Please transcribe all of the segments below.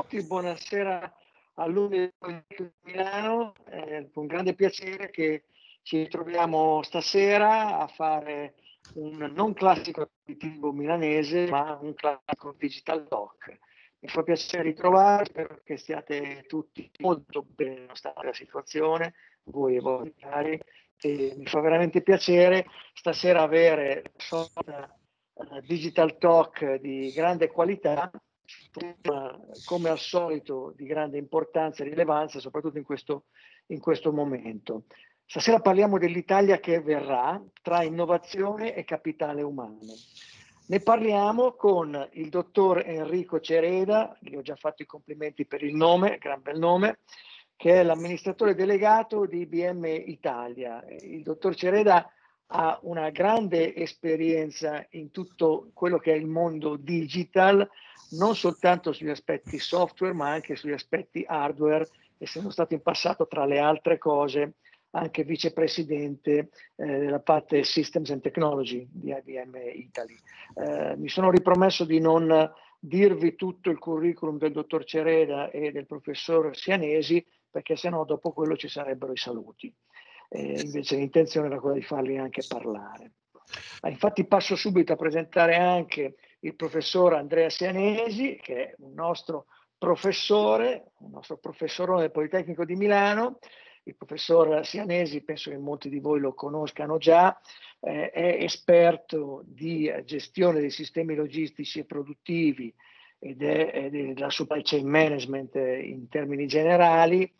tutti, buonasera a lui di Milano, è eh, un grande piacere che ci ritroviamo stasera a fare un non classico aperitivo milanese, ma un classico digital doc. Mi fa piacere ritrovarvi, spero che stiate tutti molto bene nonostante la situazione, voi e voi cari, e mi fa veramente piacere stasera avere una sorta eh, digital talk di grande qualità come al solito di grande importanza e rilevanza, soprattutto in questo, in questo momento. Stasera parliamo dell'Italia che verrà tra innovazione e capitale umano. Ne parliamo con il dottor Enrico Cereda, gli ho già fatto i complimenti per il nome, gran bel nome, che è l'amministratore delegato di IBM Italia. Il dottor Cereda ha una grande esperienza in tutto quello che è il mondo digital, non soltanto sugli aspetti software, ma anche sugli aspetti hardware, essendo stato in passato, tra le altre cose, anche vicepresidente eh, della parte Systems and Technology di IBM Italy. Eh, mi sono ripromesso di non dirvi tutto il curriculum del dottor Cereda e del professor Sianesi, perché sennò dopo quello ci sarebbero i saluti eh, invece l'intenzione era quella di farli anche parlare. Ma infatti passo subito a presentare anche il professor Andrea Sianesi, che è un nostro professore, un nostro professorone del Politecnico di Milano. Il professor Sianesi, penso che molti di voi lo conoscano già, eh, è esperto di gestione dei sistemi logistici e produttivi ed è, è della supply chain management in termini generali,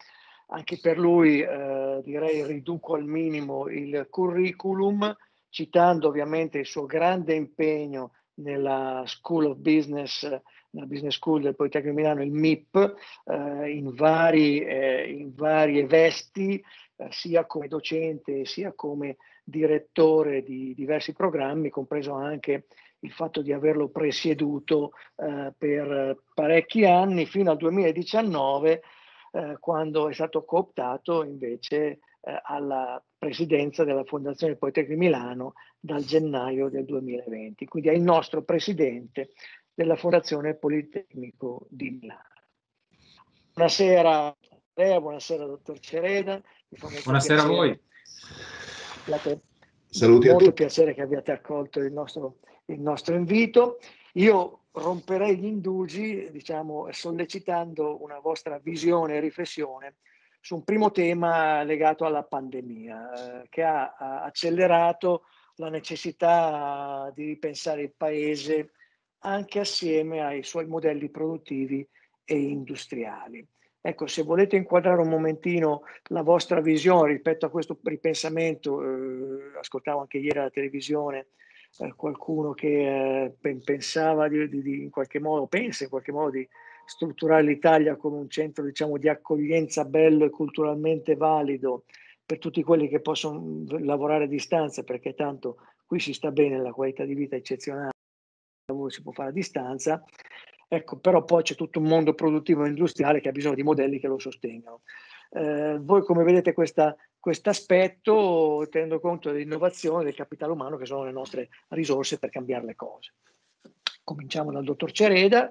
anche per lui eh, direi riduco al minimo il curriculum, citando ovviamente il suo grande impegno nella School of Business, nella Business School del Politecnico di Milano, il MIP, eh, in, vari, eh, in, varie vesti, eh, sia come docente sia come direttore di diversi programmi, compreso anche il fatto di averlo presieduto eh, per parecchi anni fino al 2019 eh, quando è stato cooptato invece eh, alla presidenza della Fondazione di Milano dal gennaio del 2020, quindi è il nostro presidente della Fondazione Politecnico di Milano. Buonasera Andrea, buonasera dottor Cereda. Buonasera a voi. Saluti a tutti. È molto piacere che abbiate accolto il nostro, il nostro invito. Io romperei gli indugi, diciamo, sollecitando una vostra visione e riflessione su un primo tema legato alla pandemia, eh, che ha, ha, accelerato la necessità di ripensare il paese anche assieme ai suoi modelli produttivi e industriali. Ecco, se volete inquadrare un momentino la vostra visione rispetto a questo ripensamento, eh, ascoltavo anche ieri alla televisione eh, qualcuno che eh, pensava di, di, di, in qualche modo, pensa in qualche modo di strutturare l'Italia come un centro diciamo, di accoglienza bello e culturalmente valido per tutti quelli che possono lavorare a distanza, perché tanto qui si sta bene, la qualità di vita è eccezionale, il lavoro si può fare a distanza, ecco, però poi c'è tutto un mondo produttivo e industriale che ha bisogno di modelli che lo sostengano. Eh, voi come vedete questo aspetto tenendo conto dell'innovazione, del capitale umano che sono le nostre risorse per cambiare le cose. Cominciamo dal dottor Cereda.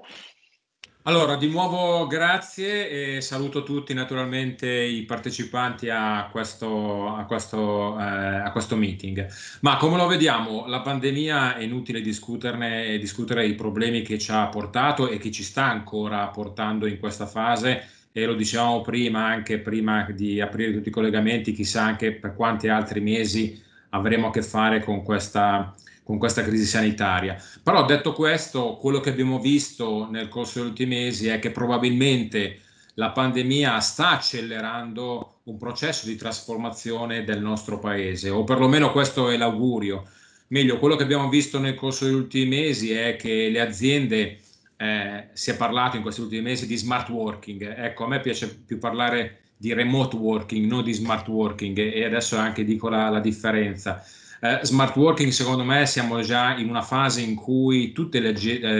Allora, di nuovo grazie e saluto tutti naturalmente i partecipanti a questo, a questo, eh, a questo meeting. Ma come lo vediamo, la pandemia è inutile discuterne, e discutere i problemi che ci ha portato e che ci sta ancora portando in questa fase e lo dicevamo prima, anche prima di aprire tutti i collegamenti, chissà anche per quanti altri mesi avremo a che fare con questa, con questa crisi sanitaria. Però detto questo, quello che abbiamo visto nel corso degli ultimi mesi è che probabilmente la pandemia sta accelerando un processo di trasformazione del nostro paese, o perlomeno questo è l'augurio. Meglio, quello che abbiamo visto nel corso degli ultimi mesi è che le aziende eh, si è parlato in questi ultimi mesi di smart working. Ecco, a me piace più parlare di remote working, non di smart working, e adesso anche dico la, la differenza. Eh, smart working, secondo me, siamo già in una fase in cui tutte le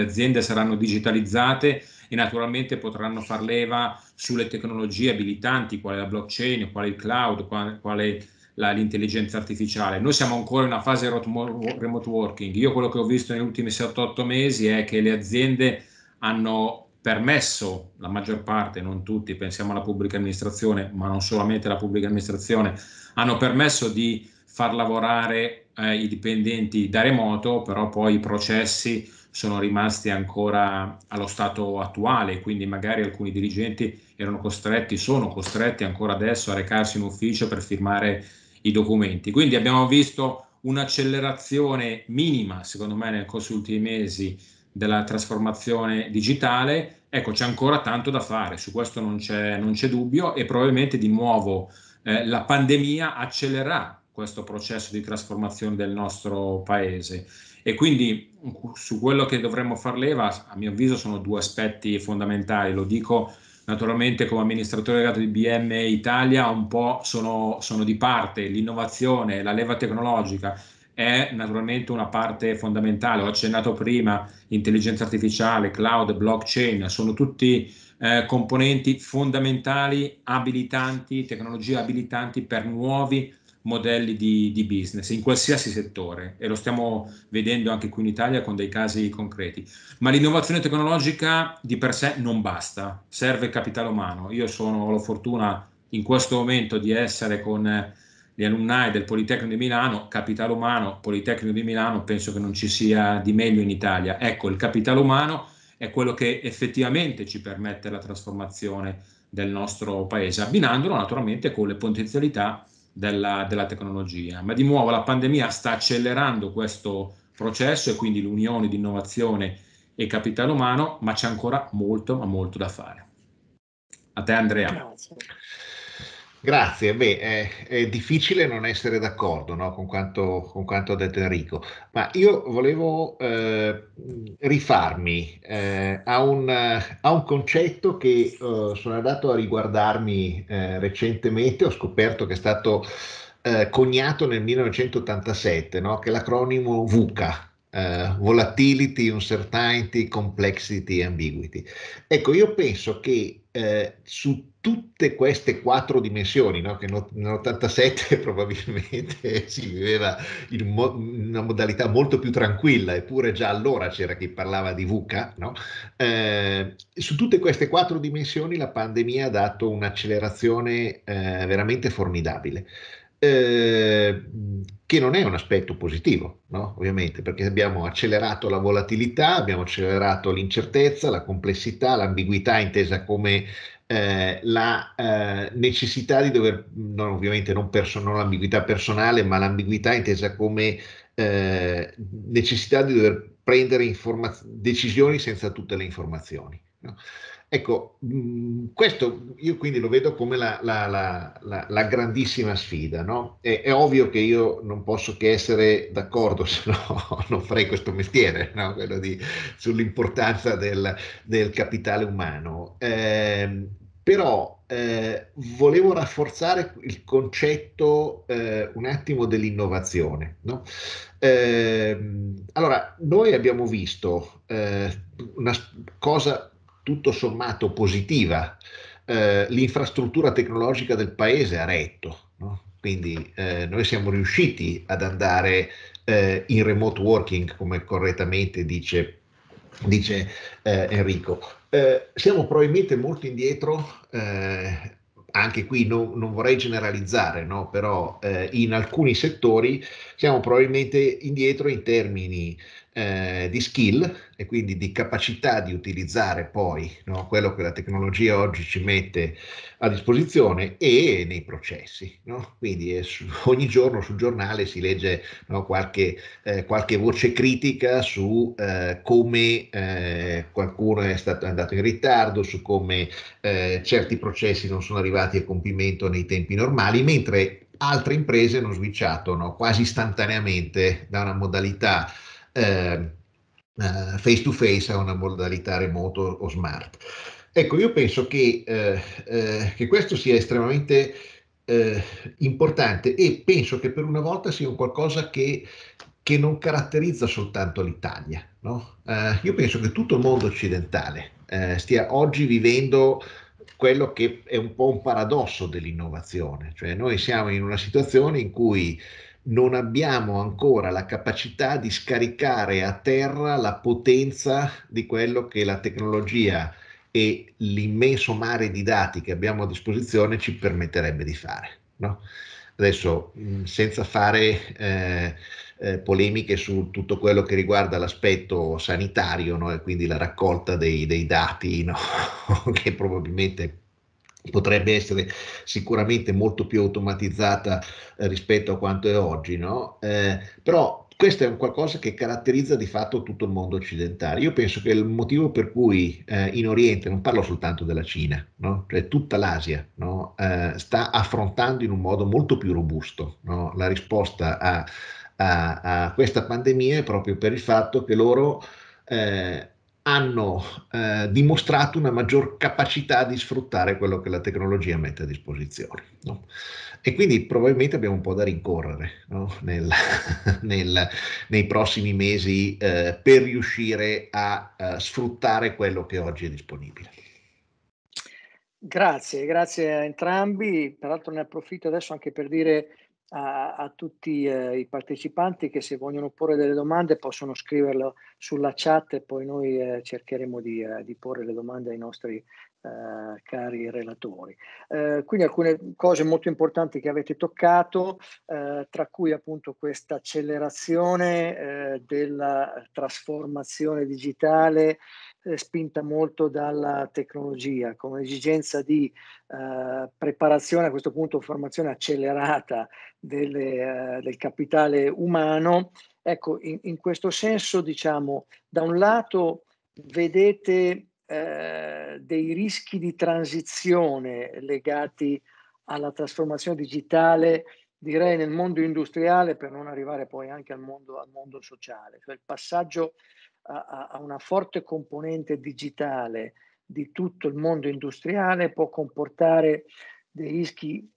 aziende saranno digitalizzate e naturalmente potranno far leva sulle tecnologie abilitanti, quale la blockchain, quale il cloud, quale, quale la, l'intelligenza artificiale. Noi siamo ancora in una fase remote working. Io quello che ho visto negli ultimi 7-8 mesi è che le aziende hanno permesso, la maggior parte, non tutti, pensiamo alla pubblica amministrazione, ma non solamente la pubblica amministrazione, hanno permesso di far lavorare eh, i dipendenti da remoto, però poi i processi sono rimasti ancora allo stato attuale, quindi magari alcuni dirigenti erano costretti, sono costretti ancora adesso a recarsi in ufficio per firmare i documenti. Quindi abbiamo visto un'accelerazione minima, secondo me, nel corso degli ultimi mesi della trasformazione digitale. Ecco, c'è ancora tanto da fare, su questo non c'è, non c'è dubbio e probabilmente di nuovo eh, la pandemia accelererà questo processo di trasformazione del nostro paese. E quindi su quello che dovremmo far leva, a mio avviso, sono due aspetti fondamentali. Lo dico naturalmente come amministratore legato di BM Italia un po' sono, sono di parte, l'innovazione, la leva tecnologica è naturalmente una parte fondamentale, ho accennato prima, intelligenza artificiale, cloud, blockchain, sono tutti eh, componenti fondamentali, abilitanti, tecnologie abilitanti per nuovi modelli di, di, business in qualsiasi settore e lo stiamo vedendo anche qui in Italia con dei casi concreti. Ma l'innovazione tecnologica di per sé non basta, serve capitale umano. Io sono, ho la fortuna in questo momento di essere con gli alumni del Politecnico di Milano, capitale umano, Politecnico di Milano, penso che non ci sia di meglio in Italia. Ecco, il capitale umano è quello che effettivamente ci permette la trasformazione del nostro paese, abbinandolo naturalmente con le potenzialità della, della tecnologia, ma di nuovo la pandemia sta accelerando questo processo e quindi l'unione di innovazione e capitale umano, ma c'è ancora molto, ma molto da fare. A te Andrea. Grazie. Grazie, beh, è, è, difficile non essere d'accordo no, con, quanto, con, quanto, ha detto Enrico, ma io volevo eh, rifarmi eh, a, un, a, un, concetto che eh, sono andato a riguardarmi eh, recentemente, ho scoperto che è stato eh, coniato nel 1987, no, che è l'acronimo VUCA, Uh, volatility, uncertainty, complexity, ambiguity. Ecco, io penso che eh, su tutte queste quattro dimensioni, no? che nell'87 probabilmente si viveva in, mo- in, una modalità molto più tranquilla, eppure già allora c'era chi parlava di VUCA, no? eh, su tutte queste quattro dimensioni la pandemia ha dato un'accelerazione eh, veramente formidabile. Ehm, che non è un aspetto positivo, no? ovviamente, perché abbiamo accelerato la volatilità, abbiamo accelerato l'incertezza, la complessità, l'ambiguità intesa come eh, la eh, necessità di dover, non, ovviamente non, perso- non l'ambiguità personale, ma l'ambiguità intesa come eh, necessità di dover prendere informa- decisioni senza tutte le informazioni. No? Ecco, mm, questo io quindi lo vedo come la, la, la, la grandissima sfida, no? È, è, ovvio che io non posso che essere d'accordo, se no non farei questo mestiere, no? Quello di, sull'importanza del, del capitale umano. Eh, però eh, volevo rafforzare il concetto eh, un attimo dell'innovazione. No? Eh, allora, noi abbiamo visto eh, una cosa tutto sommato positiva, eh, l'infrastruttura tecnologica del paese ha retto, no? quindi eh, noi siamo riusciti ad andare eh, in remote working, come correttamente dice, dice eh, Enrico. Eh, siamo probabilmente molto indietro eh, anche qui no, non vorrei generalizzare, no? però eh, in alcuni settori siamo probabilmente indietro in termini eh, di skill e quindi di capacità di utilizzare poi no, quello che la tecnologia oggi ci mette a disposizione e nei processi. No? Quindi su, ogni giorno sul giornale si legge no, qualche, eh, qualche, voce critica su eh, come eh, qualcuno è, stato, è andato in ritardo, su come eh, certi processi non sono arrivati a compimento nei tempi normali, mentre altre imprese hanno switchato quasi istantaneamente da una modalità Ehm, eh, face to face a una modalità remoto o smart. Ecco, io penso che, eh, eh, che questo sia estremamente eh, importante e penso che per una volta sia un qualcosa che, che non caratterizza soltanto l'Italia. No? Eh, io penso che tutto il mondo occidentale eh, stia oggi vivendo quello che è un po' un paradosso dell'innovazione, cioè noi siamo in una situazione in cui non abbiamo ancora la capacità di scaricare a terra la potenza di quello che la tecnologia e l'immenso mare di dati che abbiamo a disposizione ci permetterebbe di fare. No? Adesso, senza fare eh, eh, polemiche su tutto quello che riguarda l'aspetto sanitario no? e quindi la raccolta dei, dei dati, no? che probabilmente potrebbe essere sicuramente molto più automatizzata eh, rispetto a quanto è oggi, no? Eh, però questo è un qualcosa che caratterizza di fatto tutto il mondo occidentale. Io penso che il motivo per cui eh, in Oriente, non parlo soltanto della Cina, no? cioè tutta l'Asia no? Eh, sta affrontando in un modo molto più robusto no? la risposta a, a, a, questa pandemia è proprio per il fatto che loro eh, hanno eh, dimostrato una maggior capacità di sfruttare quello che la tecnologia mette a disposizione. No? E quindi probabilmente abbiamo un po' da rincorrere no? nel, nel, nei prossimi mesi eh, per riuscire a, a eh, sfruttare quello che oggi è disponibile. Grazie, grazie a entrambi. Peraltro ne approfitto adesso anche per dire a, a tutti eh, i partecipanti che se vogliono porre delle domande possono scriverlo sulla chat e poi noi eh, cercheremo di, eh, di, porre le domande ai nostri eh, cari relatori. Eh, quindi alcune cose molto importanti che avete toccato, eh, tra cui appunto questa accelerazione della trasformazione digitale eh, spinta molto dalla tecnologia, con l'esigenza di eh, preparazione, a questo punto formazione accelerata delle, eh, del capitale umano. Ecco, in, in, questo senso, diciamo, da un lato vedete eh, dei rischi di transizione legati alla trasformazione digitale direi nel mondo industriale per non arrivare poi anche al mondo, al mondo sociale, cioè il passaggio a, a una forte componente digitale di tutto il mondo industriale può comportare dei rischi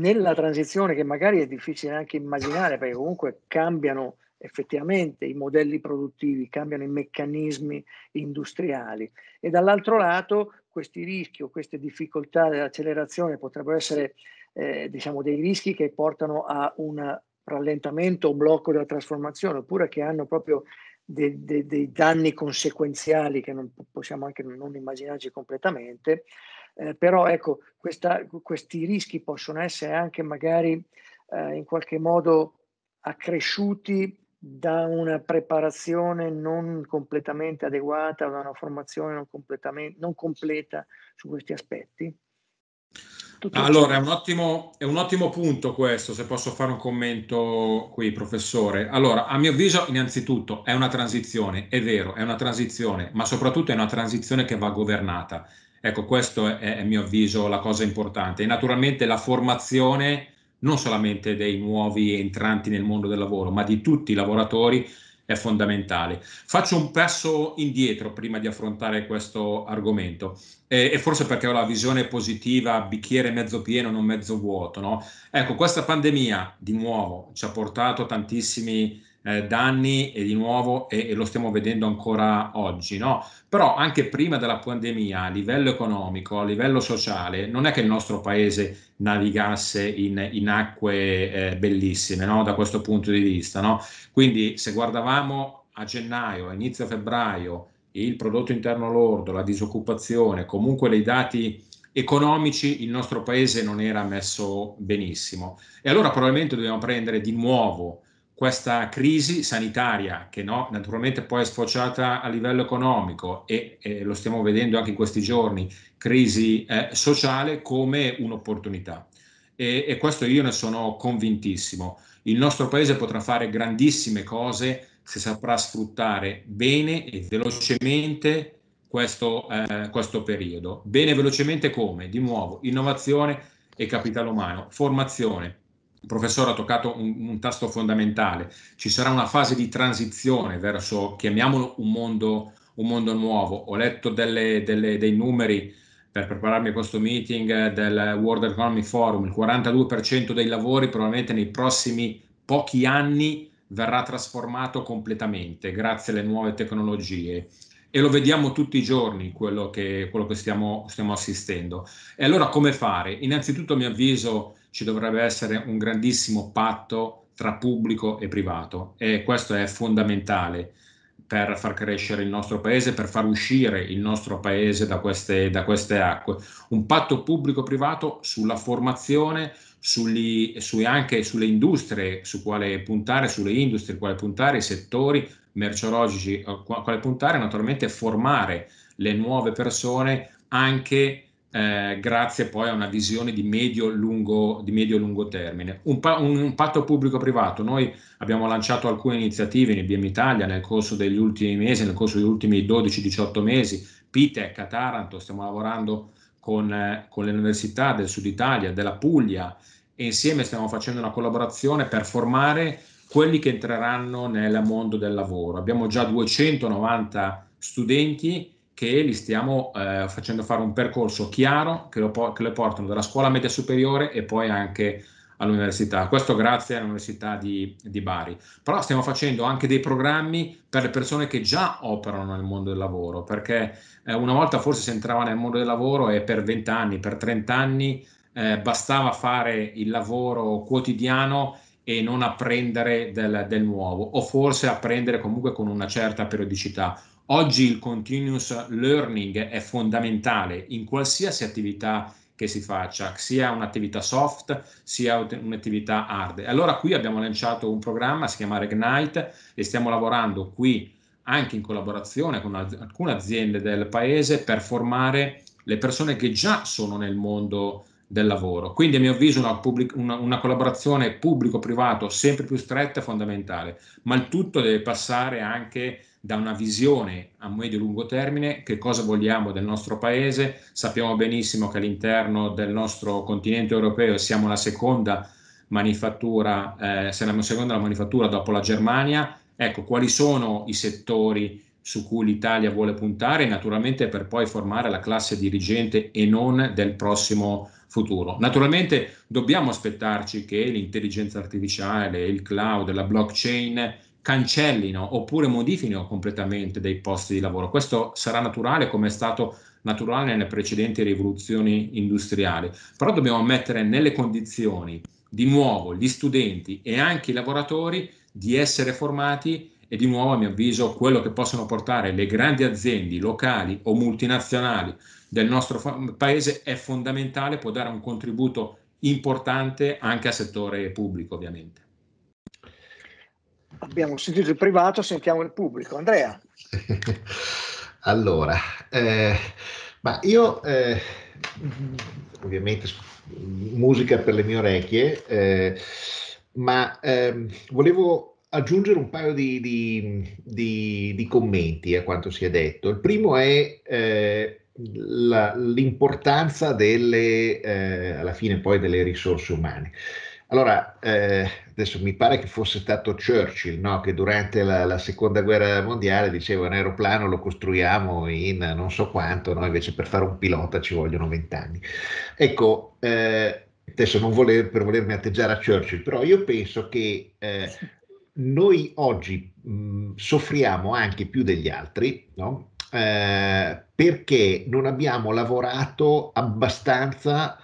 nella transizione che magari è difficile anche immaginare perché comunque cambiano effettivamente i modelli produttivi, cambiano i meccanismi industriali e dall'altro lato questi rischi o queste difficoltà dell'accelerazione potrebbero essere eh, diciamo dei rischi che portano a un rallentamento o blocco della trasformazione oppure che hanno proprio dei, dei, dei danni conseguenziali che non, possiamo anche non immaginarci completamente, eh, però ecco, questa, questi rischi possono essere anche magari eh, in qualche modo accresciuti da una preparazione non completamente adeguata, da una formazione non, non completa su questi aspetti? Tutto allora, è un, ottimo, è un, ottimo, punto questo, se posso fare un commento qui, professore. Allora, a mio avviso, innanzitutto, è una transizione, è vero, è una transizione, ma soprattutto è una transizione che va governata. Ecco, questo è, a mio avviso, la cosa importante. E naturalmente la formazione non solamente dei nuovi entranti nel mondo del lavoro, ma di tutti i lavoratori è fondamentale. Faccio un passo indietro prima di affrontare questo argomento eh, e forse perché ho la visione positiva, bicchiere mezzo pieno, non mezzo vuoto. No? Ecco, questa pandemia di nuovo ci ha portato tantissimi eh, danni e di nuovo, e, e, lo stiamo vedendo ancora oggi, no? Però anche prima della pandemia, a livello economico, a livello sociale, non è che il nostro paese navigasse in, in acque eh, bellissime, no? Da questo punto di vista, no? Quindi se guardavamo a gennaio, a inizio febbraio, il prodotto interno lordo, la disoccupazione, comunque dei dati economici il nostro paese non era messo benissimo. E allora probabilmente dobbiamo prendere di nuovo questa crisi sanitaria che no, naturalmente poi è sfociata a livello economico e, e, lo stiamo vedendo anche in questi giorni, crisi eh, sociale come un'opportunità. E, e, questo io ne sono convintissimo. Il nostro paese potrà fare grandissime cose se saprà sfruttare bene e velocemente questo, eh, questo periodo. Bene e velocemente come? Di nuovo, innovazione e capitale umano, formazione, il professore ha toccato un, un tasto fondamentale, ci sarà una fase di transizione verso, chiamiamolo, un mondo, un mondo nuovo. Ho letto delle, delle, dei numeri per prepararmi a questo meeting eh, del World Economic Forum, il 42% dei lavori probabilmente nei prossimi pochi anni verrà trasformato completamente grazie alle nuove tecnologie e lo vediamo tutti i giorni quello che, quello che stiamo, stiamo, assistendo. E allora come fare? Innanzitutto, a mio avviso, ci dovrebbe essere un grandissimo patto tra pubblico e privato e questo è fondamentale per far crescere il nostro paese, per far uscire il nostro paese da queste, da queste acque. Un patto pubblico-privato sulla formazione, sugli, su, anche sulle industrie, su quale puntare, sulle industrie, quale puntare, i settori merceologici, eh, quale puntare, naturalmente formare le nuove persone anche eh, grazie poi a una visione di medio-lungo, medio termine. Un, pa- un, un, patto pubblico-privato, noi abbiamo lanciato alcune iniziative in IBM Italia nel corso degli ultimi mesi, nel corso degli ultimi 12-18 mesi, PITEC a Taranto, stiamo lavorando con, eh, con le università del sud Italia, della Puglia e insieme stiamo facendo una collaborazione per formare quelli che entreranno nel mondo del lavoro. Abbiamo già 290 studenti che gli stiamo eh, facendo fare un percorso chiaro che lo, che lo, portano dalla scuola media superiore e poi anche all'università. Questo grazie all'Università di, di, Bari. Però stiamo facendo anche dei programmi per le persone che già operano nel mondo del lavoro, perché eh, una volta forse si entrava nel mondo del lavoro e per 20 anni, per 30 anni eh, bastava fare il lavoro quotidiano e non apprendere del, del nuovo, o forse apprendere comunque con una certa periodicità Oggi il continuous learning è fondamentale in qualsiasi attività che si faccia, sia un'attività soft sia un'attività hard. Allora qui abbiamo lanciato un programma, si chiama Regnite e stiamo lavorando qui anche in collaborazione con alcune aziende del paese per formare le persone che già sono nel mondo del lavoro. Quindi a mio avviso una, pubblic- una, una collaborazione pubblico-privato sempre più stretta è fondamentale, ma il tutto deve passare anche da una visione a medio-lungo e termine, che cosa vogliamo del nostro paese. Sappiamo benissimo che all'interno del nostro continente europeo siamo la seconda manifattura, eh, siamo la seconda manifattura dopo la Germania. Ecco, quali sono i settori su cui l'Italia vuole puntare, naturalmente per poi formare la classe dirigente e non del prossimo futuro. Naturalmente dobbiamo aspettarci che l'intelligenza artificiale, il cloud, la blockchain cancellino oppure modifichino completamente dei posti di lavoro. Questo sarà naturale come è stato naturale nelle precedenti rivoluzioni industriali, però dobbiamo mettere nelle condizioni di nuovo gli studenti e anche i lavoratori di essere formati e di nuovo a mio avviso quello che possono portare le grandi aziende locali o multinazionali del nostro paese è fondamentale, può dare un contributo importante anche al settore pubblico ovviamente. Abbiamo sentito il privato, sentiamo il pubblico. Andrea. allora, eh, ma io eh, ovviamente musica per le mie orecchie, eh, ma ehm, volevo aggiungere un paio di, di, di, di, commenti a quanto si è detto. Il primo è eh, la, l'importanza delle, eh, alla fine poi delle risorse umane. Allora, eh, adesso mi pare che fosse stato Churchill no? che durante la, la, seconda guerra mondiale diceva un aeroplano lo costruiamo in non so quanto, no? invece per fare un pilota ci vogliono vent'anni. Ecco, eh, adesso non voler, per volermi atteggiare a Churchill, però io penso che eh, noi oggi mh, mm, soffriamo anche più degli altri, no? eh, perché non abbiamo lavorato abbastanza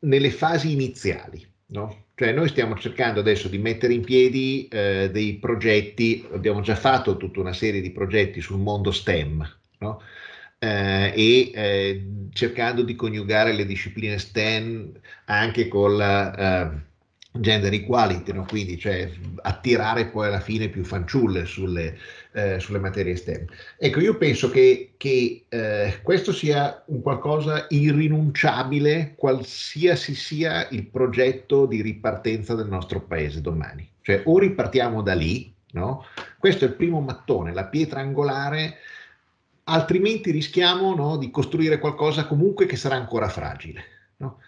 nelle fasi iniziali. No? Cioè noi stiamo cercando adesso di mettere in piedi eh, dei progetti, abbiamo già fatto tutta una serie di progetti sul mondo STEM, no? eh, e eh, cercando di coniugare le discipline STEM anche con la eh, gender equality, no? quindi cioè, attirare poi alla fine più fanciulle sulle, eh, sulle materie STEM. Ecco, io penso che, che eh, questo sia un qualcosa irrinunciabile, qualsiasi sia il progetto di ripartenza del nostro paese domani. Cioè, o ripartiamo da lì, no? questo è il primo mattone, la pietra angolare, altrimenti rischiamo no, di costruire qualcosa comunque che sarà ancora fragile. No?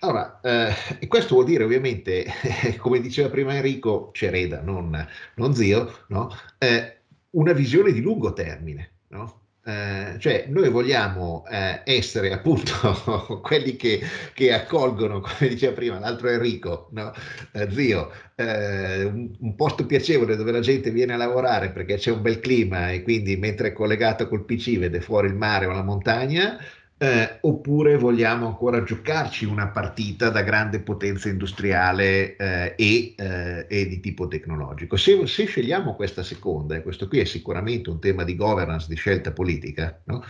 Allora, eh, questo vuol dire ovviamente, come diceva prima Enrico, Cereda, non, non zio, no? eh, una visione di lungo termine. No? Eh, cioè noi vogliamo eh, essere appunto quelli che, che, accolgono, come diceva prima l'altro Enrico, no? Eh, zio, un, un, posto piacevole dove la gente viene a lavorare perché c'è un bel clima e quindi mentre è collegato col PC vede fuori il mare o la montagna, eh, oppure vogliamo ancora giocarci una partita da grande potenza industriale eh, e, eh, e, di tipo tecnologico. Se, se scegliamo questa seconda, e questo qui è sicuramente un tema di governance, di scelta politica, no?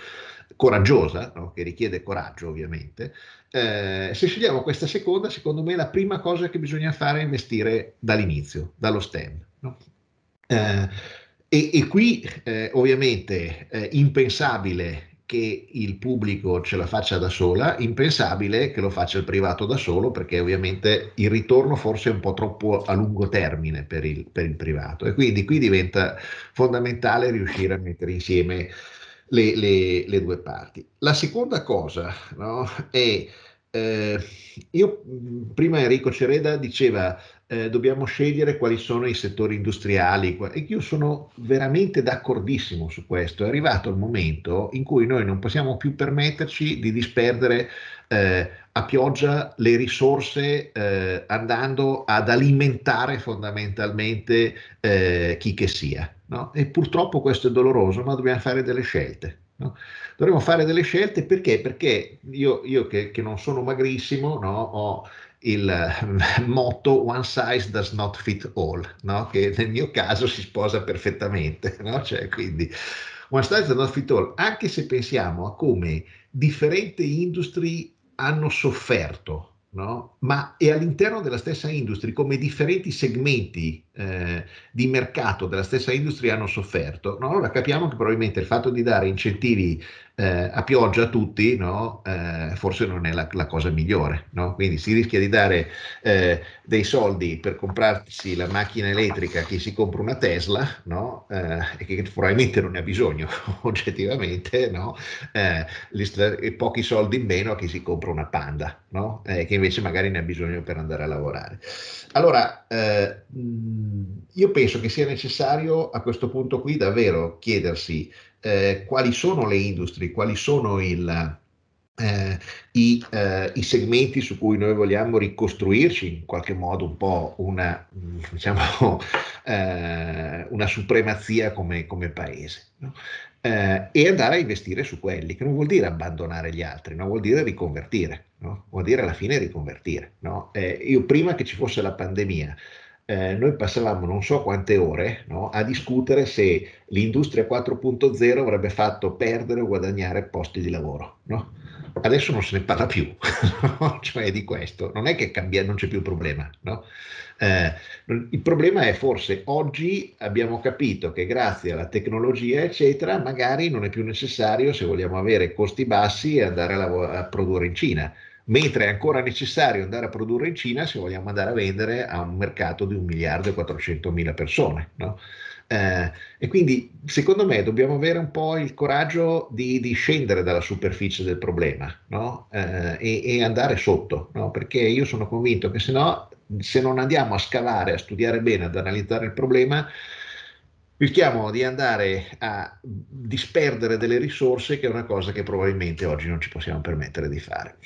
coraggiosa, no? che richiede coraggio ovviamente, eh, se scegliamo questa seconda, secondo me la prima cosa che bisogna fare è investire dall'inizio, dallo stem. No? Eh, e, e, qui eh, ovviamente impensabile che il pubblico ce la faccia da sola, impensabile che lo faccia il privato da solo, perché ovviamente il ritorno forse è un po' troppo a lungo termine per il, per il privato. E quindi qui diventa fondamentale riuscire a mettere insieme le, le, le due parti. La seconda cosa no, è, eh, io prima Enrico Cereda diceva eh, dobbiamo scegliere quali sono i settori industriali e io sono veramente d'accordissimo su questo. È arrivato il momento in cui noi non possiamo più permetterci di disperdere eh, a pioggia le risorse eh, andando ad alimentare fondamentalmente eh, chi che sia. No? E purtroppo questo è doloroso, ma dobbiamo fare delle scelte. No? Dovremmo fare delle scelte perché? Perché io, io che, che, non sono magrissimo no? ho il eh, motto one size does not fit all, no? che nel mio caso si sposa perfettamente. No? Cioè, quindi, one size does not fit all, anche se pensiamo a come differenti industrie hanno sofferto No? ma è all'interno della stessa industria come differenti segmenti eh, di mercato della stessa industria hanno sofferto. No? Allora capiamo che probabilmente il fatto di dare incentivi eh, a pioggia a tutti, no? eh, forse non è la, la cosa migliore. No? Quindi si rischia di dare eh, dei soldi per comprarsi la macchina elettrica che si compra una Tesla no? Eh, e che probabilmente non ne ha bisogno oggettivamente, eh, st- e pochi soldi in meno a chi si compra una Panda, eh, che invece magari ne ha bisogno per andare a lavorare. Allora, io penso che sia necessario a questo punto qui davvero chiedersi eh, quali sono le industrie, quali sono il, eh, i, eh, i, segmenti su cui noi vogliamo ricostruirci in qualche modo un po' una, diciamo, eh, una supremazia come, come paese. No? Eh, e andare a investire su quelli, che non vuol dire abbandonare gli altri, no? vuol dire riconvertire, no? vuol dire alla fine riconvertire. Eh, io prima che ci fosse la pandemia eh, noi passavamo non so quante ore no, a discutere se l'industria 4.0 avrebbe fatto perdere o guadagnare posti di lavoro. No? Adesso non se ne parla più, no? cioè di questo, non è che cambia, non c'è più problema. Eh, il problema è forse oggi abbiamo capito che grazie alla tecnologia, eccetera, magari non è più necessario se vogliamo avere costi bassi andare a, lav- a produrre in Cina mentre è ancora necessario andare a produrre in Cina se vogliamo andare a vendere a un mercato di 1 miliardo e 400 mila persone. No? Eh, e quindi secondo me dobbiamo avere un po' il coraggio di, di scendere dalla superficie del problema no? eh, e, e, andare sotto, no? perché io sono convinto che se no, se non andiamo a scavare, a studiare bene, ad analizzare il problema, rischiamo di andare a disperdere delle risorse che è una cosa che probabilmente oggi non ci possiamo permettere di fare.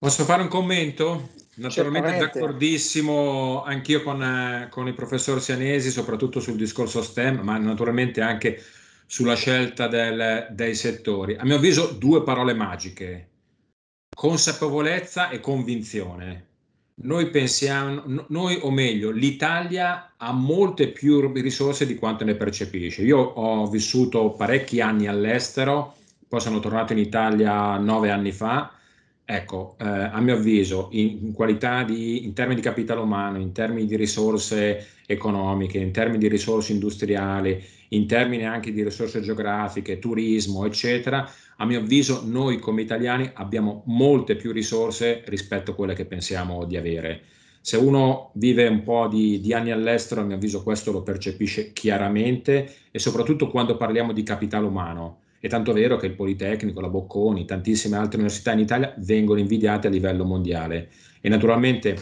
Posso fare un commento? Naturalmente d'accordissimo anch'io con, eh, con, il professor Sianesi, soprattutto sul discorso STEM, ma naturalmente anche sulla scelta del, dei settori. A mio avviso due parole magiche, consapevolezza e convinzione. Noi pensiamo, noi o meglio, l'Italia ha molte più risorse di quanto ne percepisce. Io ho vissuto parecchi anni all'estero, poi sono tornato in Italia nove anni fa Ecco, eh, a mio avviso, in, in, di, in, termini di capitale umano, in termini di risorse economiche, in termini di risorse industriali, in termini anche di risorse geografiche, turismo, eccetera, a mio avviso noi come italiani abbiamo molte più risorse rispetto a quelle che pensiamo di avere. Se uno vive un po' di, di anni all'estero, a mio avviso questo lo percepisce chiaramente e soprattutto quando parliamo di capitale umano è tanto vero che il Politecnico, la Bocconi, tantissime altre università in Italia vengono invidiate a livello mondiale e naturalmente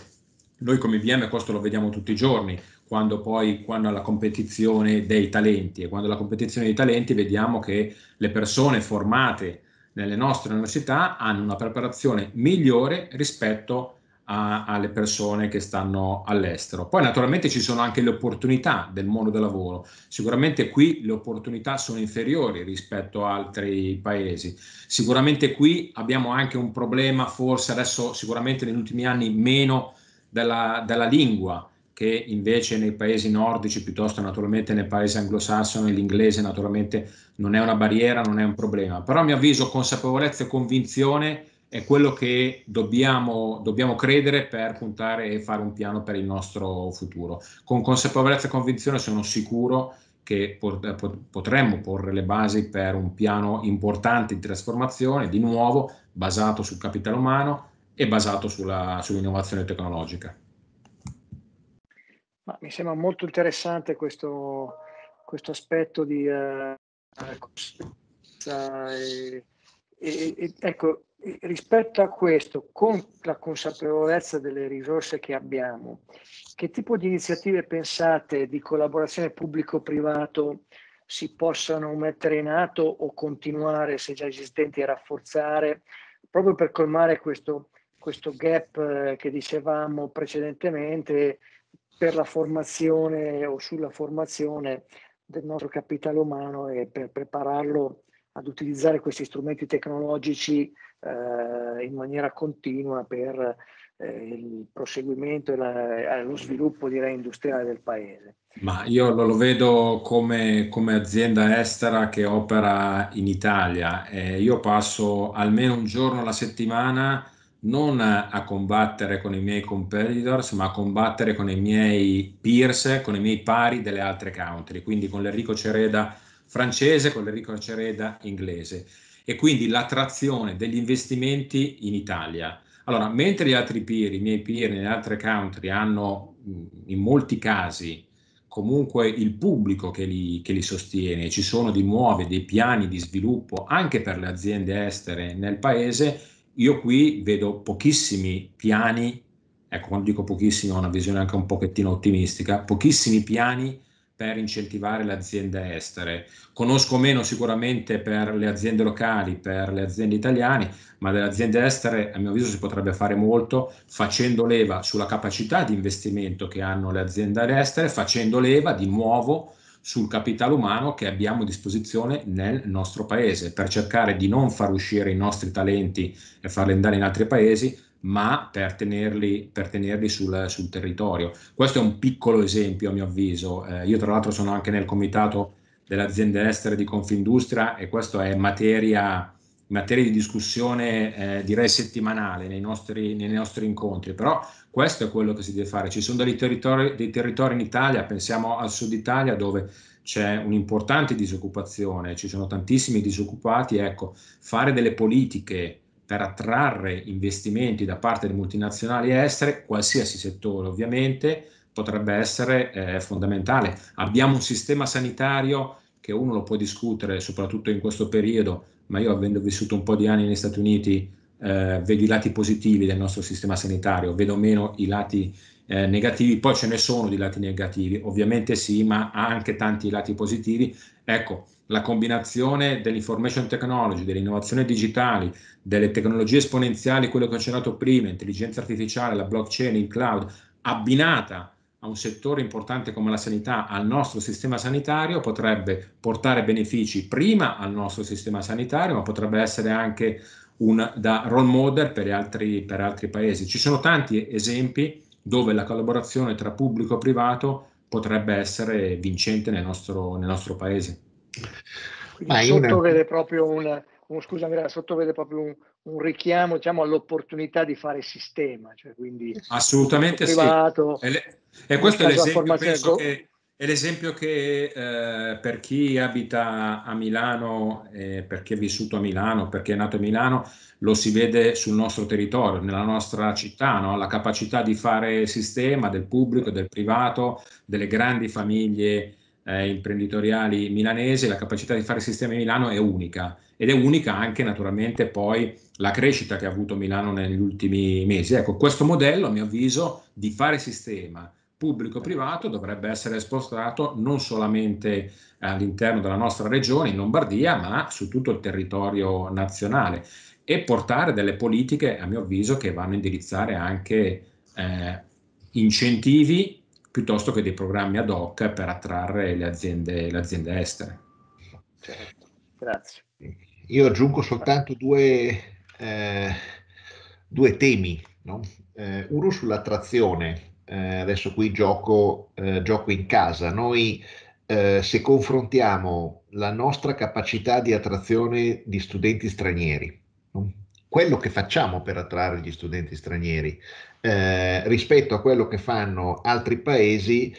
noi come IBM questo lo vediamo tutti i giorni, quando poi quando la competizione dei talenti e quando la competizione dei talenti vediamo che le persone formate nelle nostre università hanno una preparazione migliore rispetto a, alle persone che stanno all'estero. Poi naturalmente ci sono anche le opportunità del mondo del lavoro, sicuramente qui le opportunità sono inferiori rispetto a altri paesi, sicuramente qui abbiamo anche un problema forse adesso sicuramente negli ultimi anni meno della, della lingua che invece nei paesi nordici, piuttosto naturalmente nei paesi anglosassoni, l'inglese naturalmente non è una barriera, non è un problema. Però a mio avviso consapevolezza e convinzione è quello che dobbiamo, dobbiamo credere per puntare e fare un piano per il nostro futuro. Con consapevolezza e convinzione sono sicuro che potremmo porre le basi per un piano importante di trasformazione, di nuovo basato sul capitale umano e basato sulla, sull'innovazione tecnologica. Ma mi sembra molto interessante questo, questo aspetto di... Eh, e, e, ecco, rispetto a questo, con la consapevolezza delle risorse che abbiamo, che tipo di iniziative pensate di collaborazione pubblico-privato si possano mettere in atto o continuare, se già esistenti, a rafforzare, proprio per colmare questo, questo gap eh, che dicevamo precedentemente per la formazione o sulla formazione del nostro capitale umano e per prepararlo ad utilizzare questi strumenti tecnologici eh, in maniera continua per eh, il proseguimento e, la, eh, lo sviluppo direi industriale del paese. Ma io lo, lo vedo come, come, azienda estera che opera in Italia. Eh, io passo almeno un giorno alla settimana non a combattere con i miei competitors, ma a combattere con i miei peers, con i miei pari delle altre country. Quindi con l'Enrico Cereda francese con Enrico Cereda inglese e quindi l'attrazione degli investimenti in Italia. Allora, mentre gli altri peer, i miei peer nelle altre country hanno in molti casi comunque il pubblico che li, che li sostiene, ci sono di nuove dei piani di sviluppo anche per le aziende estere nel paese, io qui vedo pochissimi piani, ecco quando dico pochissimi ho una visione anche un pochettino ottimistica, pochissimi piani per incentivare le aziende estere. Conosco meno sicuramente per le aziende locali, per le aziende italiane, ma delle aziende estere a mio avviso si potrebbe fare molto facendo leva sulla capacità di investimento che hanno le aziende estere, facendo leva di nuovo sul capitale umano che abbiamo a disposizione nel nostro paese per cercare di non far uscire i nostri talenti e farli andare in altri paesi, ma per tenerli, per tenerli sul, sul, territorio. Questo è un piccolo esempio a mio avviso. Eh, io tra l'altro sono anche nel comitato delle aziende estere di Confindustria e questo è materia, materia di discussione eh, direi settimanale nei nostri, nei nostri, incontri, però questo è quello che si deve fare. Ci sono dei territori, dei territori in Italia, pensiamo al sud Italia dove c'è un'importante disoccupazione, ci sono tantissimi disoccupati, ecco, fare delle politiche per attrarre investimenti da parte delle multinazionali estere, qualsiasi settore ovviamente, potrebbe essere eh, fondamentale. Abbiamo un sistema sanitario che uno lo può discutere, soprattutto in questo periodo, ma io avendo vissuto un po' di anni negli Stati Uniti, eh, vedo i lati positivi del nostro sistema sanitario, vedo meno i lati eh, negativi, poi ce ne sono di lati negativi, ovviamente sì, ma anche tanti lati positivi. Ecco, la combinazione dell'information technology, dell'innovazione digitale, delle tecnologie esponenziali, quello che ho accennato prima, intelligenza artificiale, la blockchain, il cloud, abbinata a un settore importante come la sanità, al nostro sistema sanitario, potrebbe portare benefici prima al nostro sistema sanitario, ma potrebbe essere anche un, da role model per altri, per altri paesi. Ci sono tanti esempi dove la collaborazione tra pubblico e privato potrebbe essere vincente nel nostro, nel nostro paese. Ma sotto vede proprio un, un, scusa, Andrea, sotto vede proprio un, un richiamo diciamo, all'opportunità di fare sistema, cioè quindi assolutamente privato, E, le, e questo è l'esempio, penso che, è l'esempio che eh, per chi abita a Milano, eh, chi è vissuto a Milano, per chi è nato a Milano, lo si vede sul nostro territorio, nella nostra città, no? la capacità di fare sistema del pubblico, del privato, delle grandi famiglie eh, imprenditoriali milanesi, la capacità di fare sistemi a Milano è unica ed è unica anche naturalmente poi la crescita che ha avuto Milano negli ultimi mesi. Ecco, questo modello a mio avviso di fare sistema pubblico-privato dovrebbe essere spostato non solamente all'interno della nostra regione in Lombardia, ma su tutto il territorio nazionale e portare delle politiche, a mio avviso, che vanno a indirizzare anche eh, incentivi piuttosto che dei programmi ad hoc per attrarre le aziende, le aziende estere. Certo. Grazie. Io aggiungo soltanto due, eh, due temi, no? eh, uno sull'attrazione, eh, adesso qui gioco, eh, gioco, in casa, noi eh, se confrontiamo la nostra capacità di attrazione di studenti stranieri, no? quello che facciamo per attrarre gli studenti stranieri, eh, rispetto a quello che fanno altri paesi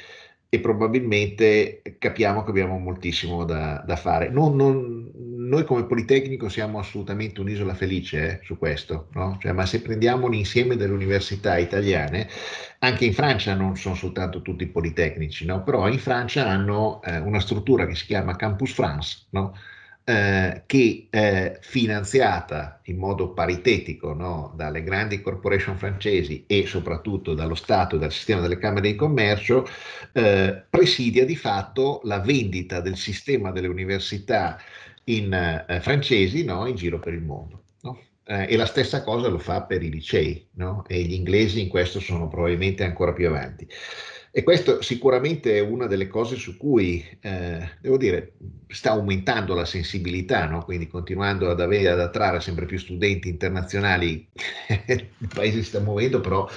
e probabilmente capiamo che abbiamo moltissimo da, da fare. Non, non, noi come Politecnico siamo assolutamente un'isola felice eh, su questo, no? cioè, ma se prendiamo l'insieme delle università italiane, anche in Francia non sono soltanto tutti politecnici, no? però in Francia hanno eh, una struttura che si chiama Campus France, no? Eh, che eh, finanziata in modo paritetico no, dalle grandi corporation francesi e soprattutto dallo Stato e dal sistema delle Camere di Commercio, eh, presidia di fatto la vendita del sistema delle università in, eh, francesi no, in giro per il mondo. No? Eh, e la stessa cosa lo fa per i licei, e gli inglesi in questo sono probabilmente ancora più avanti. E questo sicuramente è una delle cose su cui, eh, devo dire, sta aumentando la sensibilità, no? quindi continuando ad, avere, ad attrarre sempre più studenti internazionali, il paese si sta muovendo, però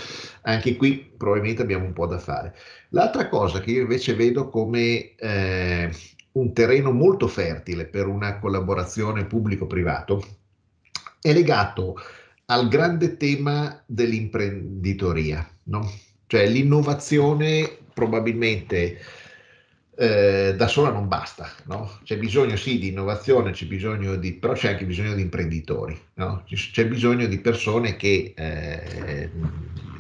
anche qui probabilmente abbiamo un po' da fare. L'altra cosa che io invece vedo come eh, un terreno molto fertile per una collaborazione pubblico-privato è legato al grande tema dell'imprenditoria. No? Cioè l'innovazione probabilmente eh, da sola non basta, no? C'è bisogno sì di innovazione, c'è bisogno di, però c'è anche bisogno di imprenditori, no? C'è bisogno di persone che eh,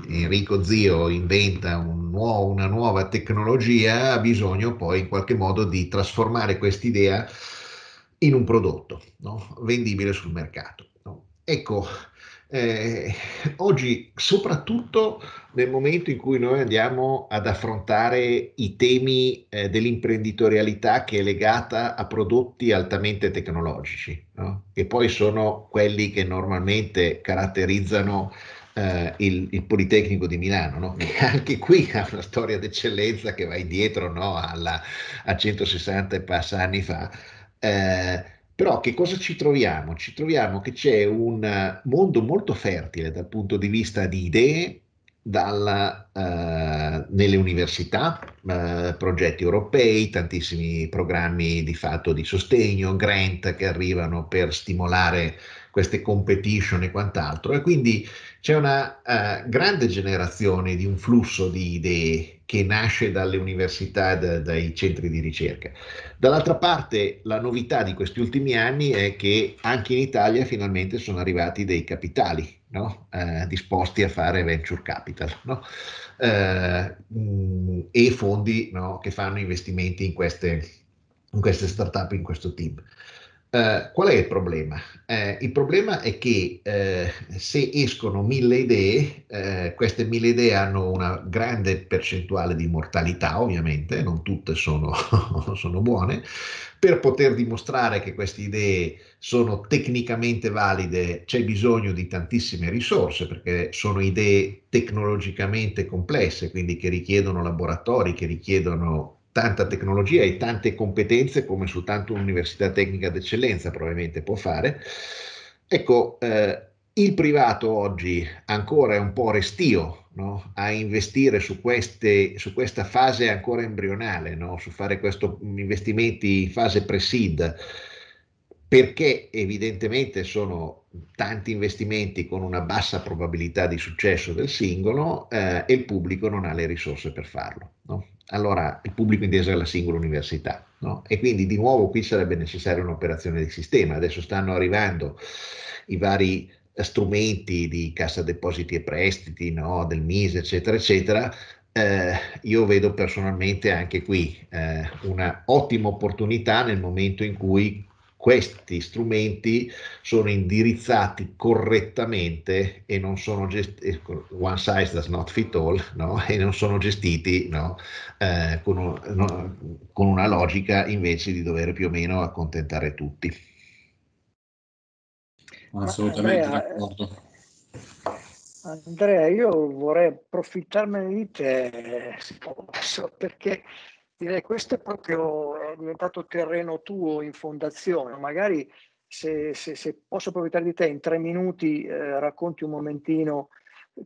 Enrico Zio inventa un nuovo, una nuova tecnologia, ha bisogno poi in qualche modo di trasformare quest'idea in un prodotto no? vendibile sul mercato. Ecco, eh, oggi, soprattutto nel momento in cui noi andiamo ad affrontare i temi eh, dell'imprenditorialità che è legata a prodotti altamente tecnologici, no? che poi sono quelli che normalmente caratterizzano Uh, il, il, Politecnico di Milano, no? che anche qui ha una storia d'eccellenza che va indietro no? Alla, a 160 e passa anni fa. Uh, però che cosa ci troviamo? Ci troviamo che c'è un eh, mondo molto fertile dal punto di vista di idee dalla, eh, nelle università, eh, progetti europei, tantissimi programmi di fatto di sostegno, grant che arrivano per stimolare queste competition e quant'altro. E quindi c'è una eh, grande generazione di un flusso di idee che nasce dalle università, da, dai centri di ricerca. Dall'altra parte la novità di questi ultimi anni è che anche in Italia finalmente sono arrivati dei capitali no? eh, disposti a fare venture capital no? eh, mh, mm, e fondi no? che fanno investimenti in queste, in queste startup, in questo team. Eh, qual è il problema? Uh, il problema è che uh, se escono mille idee, queste mille idee hanno una grande percentuale di mortalità, ovviamente, non tutte sono, sono buone. Per poter dimostrare che queste idee sono tecnicamente valide c'è bisogno di tantissime risorse perché sono idee tecnologicamente complesse, quindi che richiedono laboratori, che richiedono tanta tecnologia e tante competenze come soltanto un'università tecnica d'eccellenza probabilmente può fare. Ecco, eh, il privato oggi ancora è un po' restio no? a investire su, queste, su, questa fase ancora embrionale, no? su fare questi mm, investimenti in fase pre-seed, perché evidentemente sono tanti investimenti con una bassa probabilità di successo del singolo eh, e il pubblico non ha le risorse per farlo. No? allora il pubblico inteso è la singola università. No? E quindi di nuovo qui sarebbe necessaria un'operazione di sistema. Adesso stanno arrivando i vari strumenti di cassa depositi e prestiti, no? del MIS, eccetera, eccetera. Eh, io vedo personalmente anche qui eh, una ottima opportunità nel momento in cui questi strumenti sono indirizzati correttamente e non sono gestiti, eh, one size does not fit all, no? e non sono gestiti no? eh, con, un, no, con, una logica invece di dover più o meno accontentare tutti. Assolutamente Andrea, eh, d'accordo. Andrea, io vorrei approfittarmene di te, eh, se posso, perché Direi questo è proprio è diventato terreno tuo in fondazione, magari se, se, se posso approfittare di te in tre minuti eh, racconti un momentino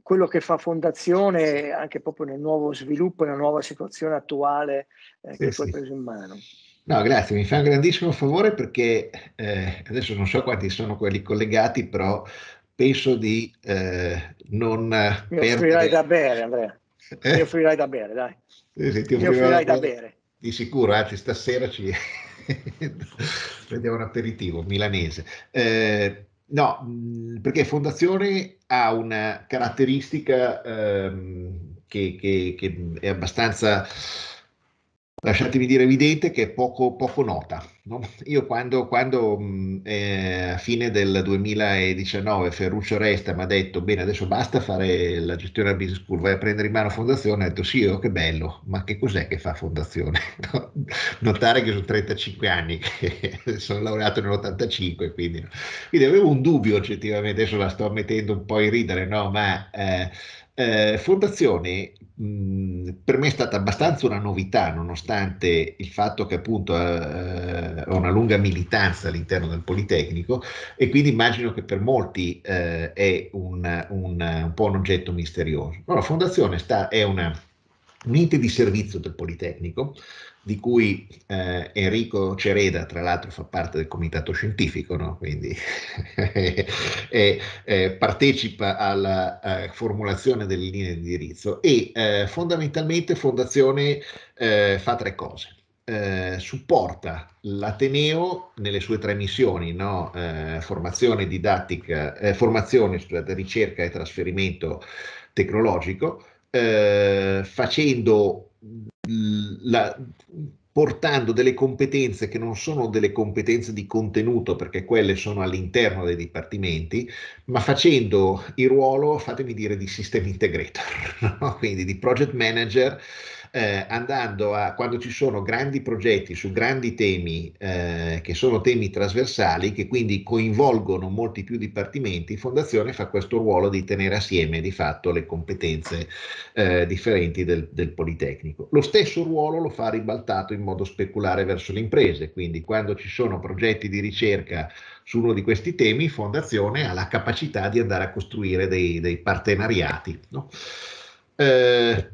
quello che fa fondazione anche proprio nel nuovo sviluppo, nella nuova situazione attuale eh, che sì, tu hai preso in mano. No, grazie, mi fa un grandissimo favore perché eh, adesso non so quanti sono quelli collegati, però penso di eh, non mi perdere... da bere, Andrea. Eh? Mi offrirai da bere, dai. Eh, sì, ti Mi offrirai da, da bere. Di sicuro, anzi stasera ci prendiamo un aperitivo milanese. Eh, no, perché Fondazione ha una caratteristica ehm, che, che, che è abbastanza eh, lasciatemi dire evidente che è poco, poco nota. No? Io quando, quando mm, eh, a fine del 2019 Ferruccio Resta mi ha detto bene adesso basta fare la gestione della business school, vai a prendere in mano fondazione, ho detto sì, oh, che bello, ma che cos'è che fa fondazione? Notare che sono 35 anni, che sono laureato nell'85, quindi, quindi avevo un dubbio oggettivamente, adesso la sto mettendo un po' in ridere, no? ma... Eh, eh, fondazioni mh, per me è stata abbastanza una novità, nonostante il fatto che appunto eh, eh, ho una lunga militanza all'interno del Politecnico e quindi immagino che per molti eh, è un, un, un, po' un oggetto misterioso. Allora, fondazione sta, è una, un ente di servizio del Politecnico di cui eh, Enrico Cereda, tra l'altro, fa parte del comitato scientifico, no? quindi e, e, partecipa alla eh, formulazione delle linee di indirizzo e eh, fondamentalmente Fondazione eh, fa tre cose. Eh, supporta l'Ateneo nelle sue tre missioni, no? Eh, formazione didattica, formazione, scusate, ricerca e trasferimento tecnologico, facendo l- la, portando delle competenze che non sono delle competenze di contenuto, perché quelle sono all'interno dei dipartimenti, ma facendo il ruolo, fatemi dire, di system integrator, no? quindi di project manager eh, andando a quando ci sono grandi progetti su grandi temi eh, che sono temi trasversali, che quindi coinvolgono molti più dipartimenti, Fondazione fa questo ruolo di tenere assieme di fatto le competenze eh, differenti del, del Politecnico. Lo stesso ruolo lo fa ribaltato in modo speculare verso le imprese, quindi quando ci sono progetti di ricerca su uno di questi temi, Fondazione ha la capacità di andare a costruire dei, dei partenariati. No? Eh,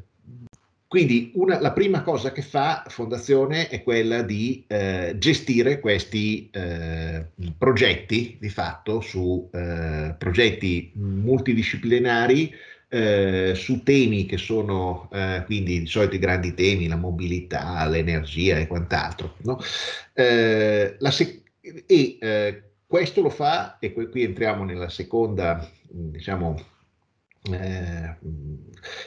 quindi una, la prima cosa che fa Fondazione è quella di eh, gestire questi eh, progetti, di fatto, su eh, progetti multidisciplinari eh, su temi che sono eh, quindi di solito i grandi temi, la mobilità, l'energia e quant'altro. No? Eh, sec- e questo lo fa, e qui entriamo nella seconda, diciamo,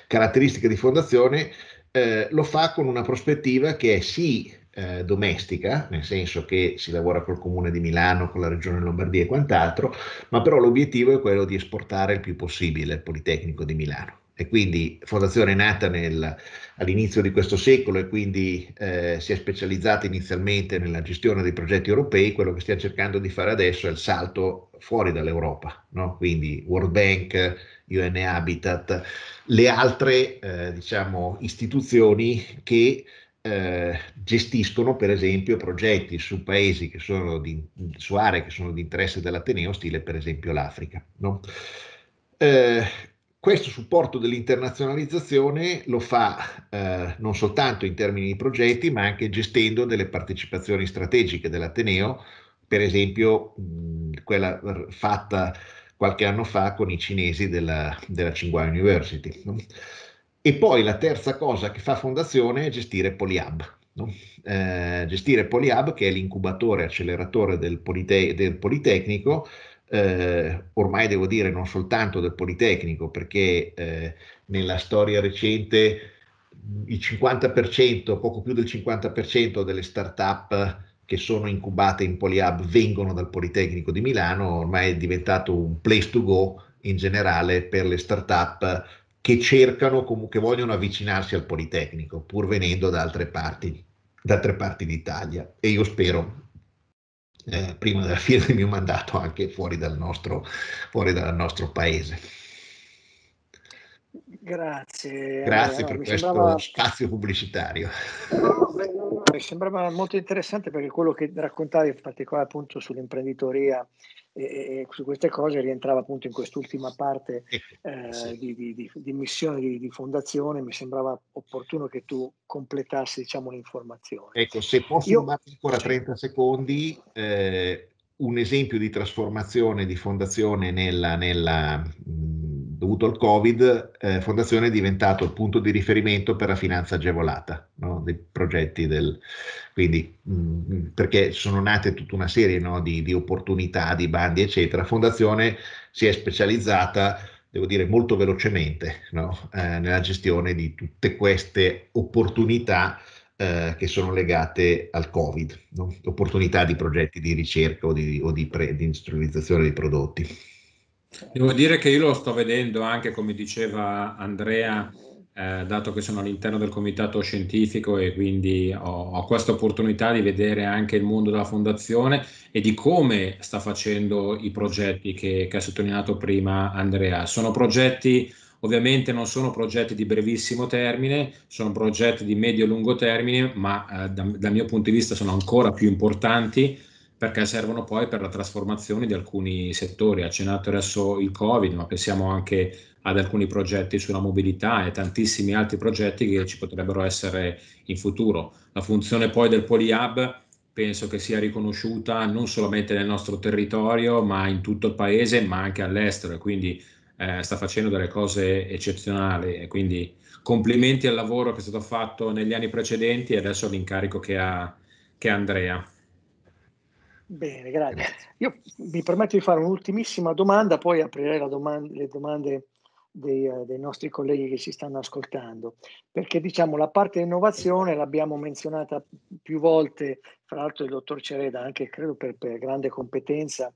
caratteristica di fondazione, eh, lo fa con una prospettiva che è sì eh, domestica, nel senso che si lavora col comune di Milano, con la regione Lombardia e quant'altro, ma però l'obiettivo è quello di esportare il più possibile il Politecnico di Milano. E quindi fondazione nata nel, all'inizio di questo secolo e quindi eh, si è specializzata inizialmente nella gestione dei progetti europei, quello che stiamo cercando di fare adesso è il salto fuori dall'Europa, no? quindi World Bank, UN Habitat, le altre eh, diciamo, istituzioni che eh, gestiscono per esempio progetti su paesi che sono di, su aree che sono di interesse dell'Ateneo, stile per esempio l'Africa. No? Eh, questo supporto dell'internazionalizzazione lo fa eh, non soltanto in termini di progetti, ma anche gestendo delle partecipazioni strategiche dell'Ateneo, per esempio mh, quella fatta qualche anno fa con i cinesi della, della Tsinghua University. No? E poi la terza cosa che fa Fondazione è gestire Polyhub. No? Eh, gestire Polyhub, che è l'incubatore acceleratore del, Polite- del Politecnico, eh, ormai devo dire non soltanto del Politecnico, perché eh, nella storia recente il 50%, poco più del 50% delle start-up che sono incubate in Poliab vengono dal Politecnico di Milano, ormai è diventato un place to go in generale per le start-up che cercano, comunque vogliono avvicinarsi al Politecnico, pur venendo da altre parti, da altre parti d'Italia. E io spero, eh, prima della fine del mio mandato, anche fuori dal nostro, fuori dal nostro paese. Grazie. Grazie allora, per questo sembrava... spazio pubblicitario. No, mi sembrava molto interessante perché quello che raccontavi in particolare appunto sull'imprenditoria e, e su queste cose rientrava appunto in quest'ultima parte eh, sì. di, di, di, di, missione di, fondazione, mi sembrava opportuno che tu completassi diciamo l'informazione. Ecco, se posso Io... ancora 30 secondi, eh, un esempio di trasformazione di fondazione nella, nella dovuto al Covid, eh, Fondazione è diventato il punto di riferimento per la finanza agevolata no? dei progetti. Del, quindi, mh, mm, mm, perché sono nate tutta una serie no? di, di, opportunità, di bandi, eccetera. Fondazione si è specializzata, devo dire, molto velocemente no? eh, nella gestione di tutte queste opportunità. Eh, che sono legate al Covid, opportunità di progetti di ricerca o di, o di pre- industrializzazione dei prodotti. Devo dire che io lo sto vedendo anche, come diceva Andrea, eh, dato che sono all'interno del comitato scientifico e quindi ho, ho, questa opportunità di vedere anche il mondo della fondazione e di come sta facendo i progetti che, che ha sottolineato prima Andrea. Sono progetti Ovviamente non sono progetti di brevissimo termine, sono progetti di medio-lungo termine, ma eh, da, dal mio punto di vista sono ancora più importanti perché servono poi per la trasformazione di alcuni settori. Ha accennato adesso il Covid, ma pensiamo anche ad alcuni progetti sulla mobilità e tantissimi altri progetti che ci potrebbero essere in futuro. La funzione poi del PoliHub penso che sia riconosciuta non solamente nel nostro territorio, ma in tutto il paese, ma anche all'estero e quindi eh, sta facendo delle cose eccezionali e quindi complimenti al lavoro che è stato fatto negli anni precedenti e adesso all'incarico che ha, che ha Andrea. Bene, grazie. Io mi permetto di fare un'ultimissima domanda, poi aprirei domanda, le domande dei, eh, dei, nostri colleghi che ci stanno ascoltando, perché diciamo la parte innovazione l'abbiamo menzionata più volte, fra l'altro il dottor Cereda anche credo per, per grande competenza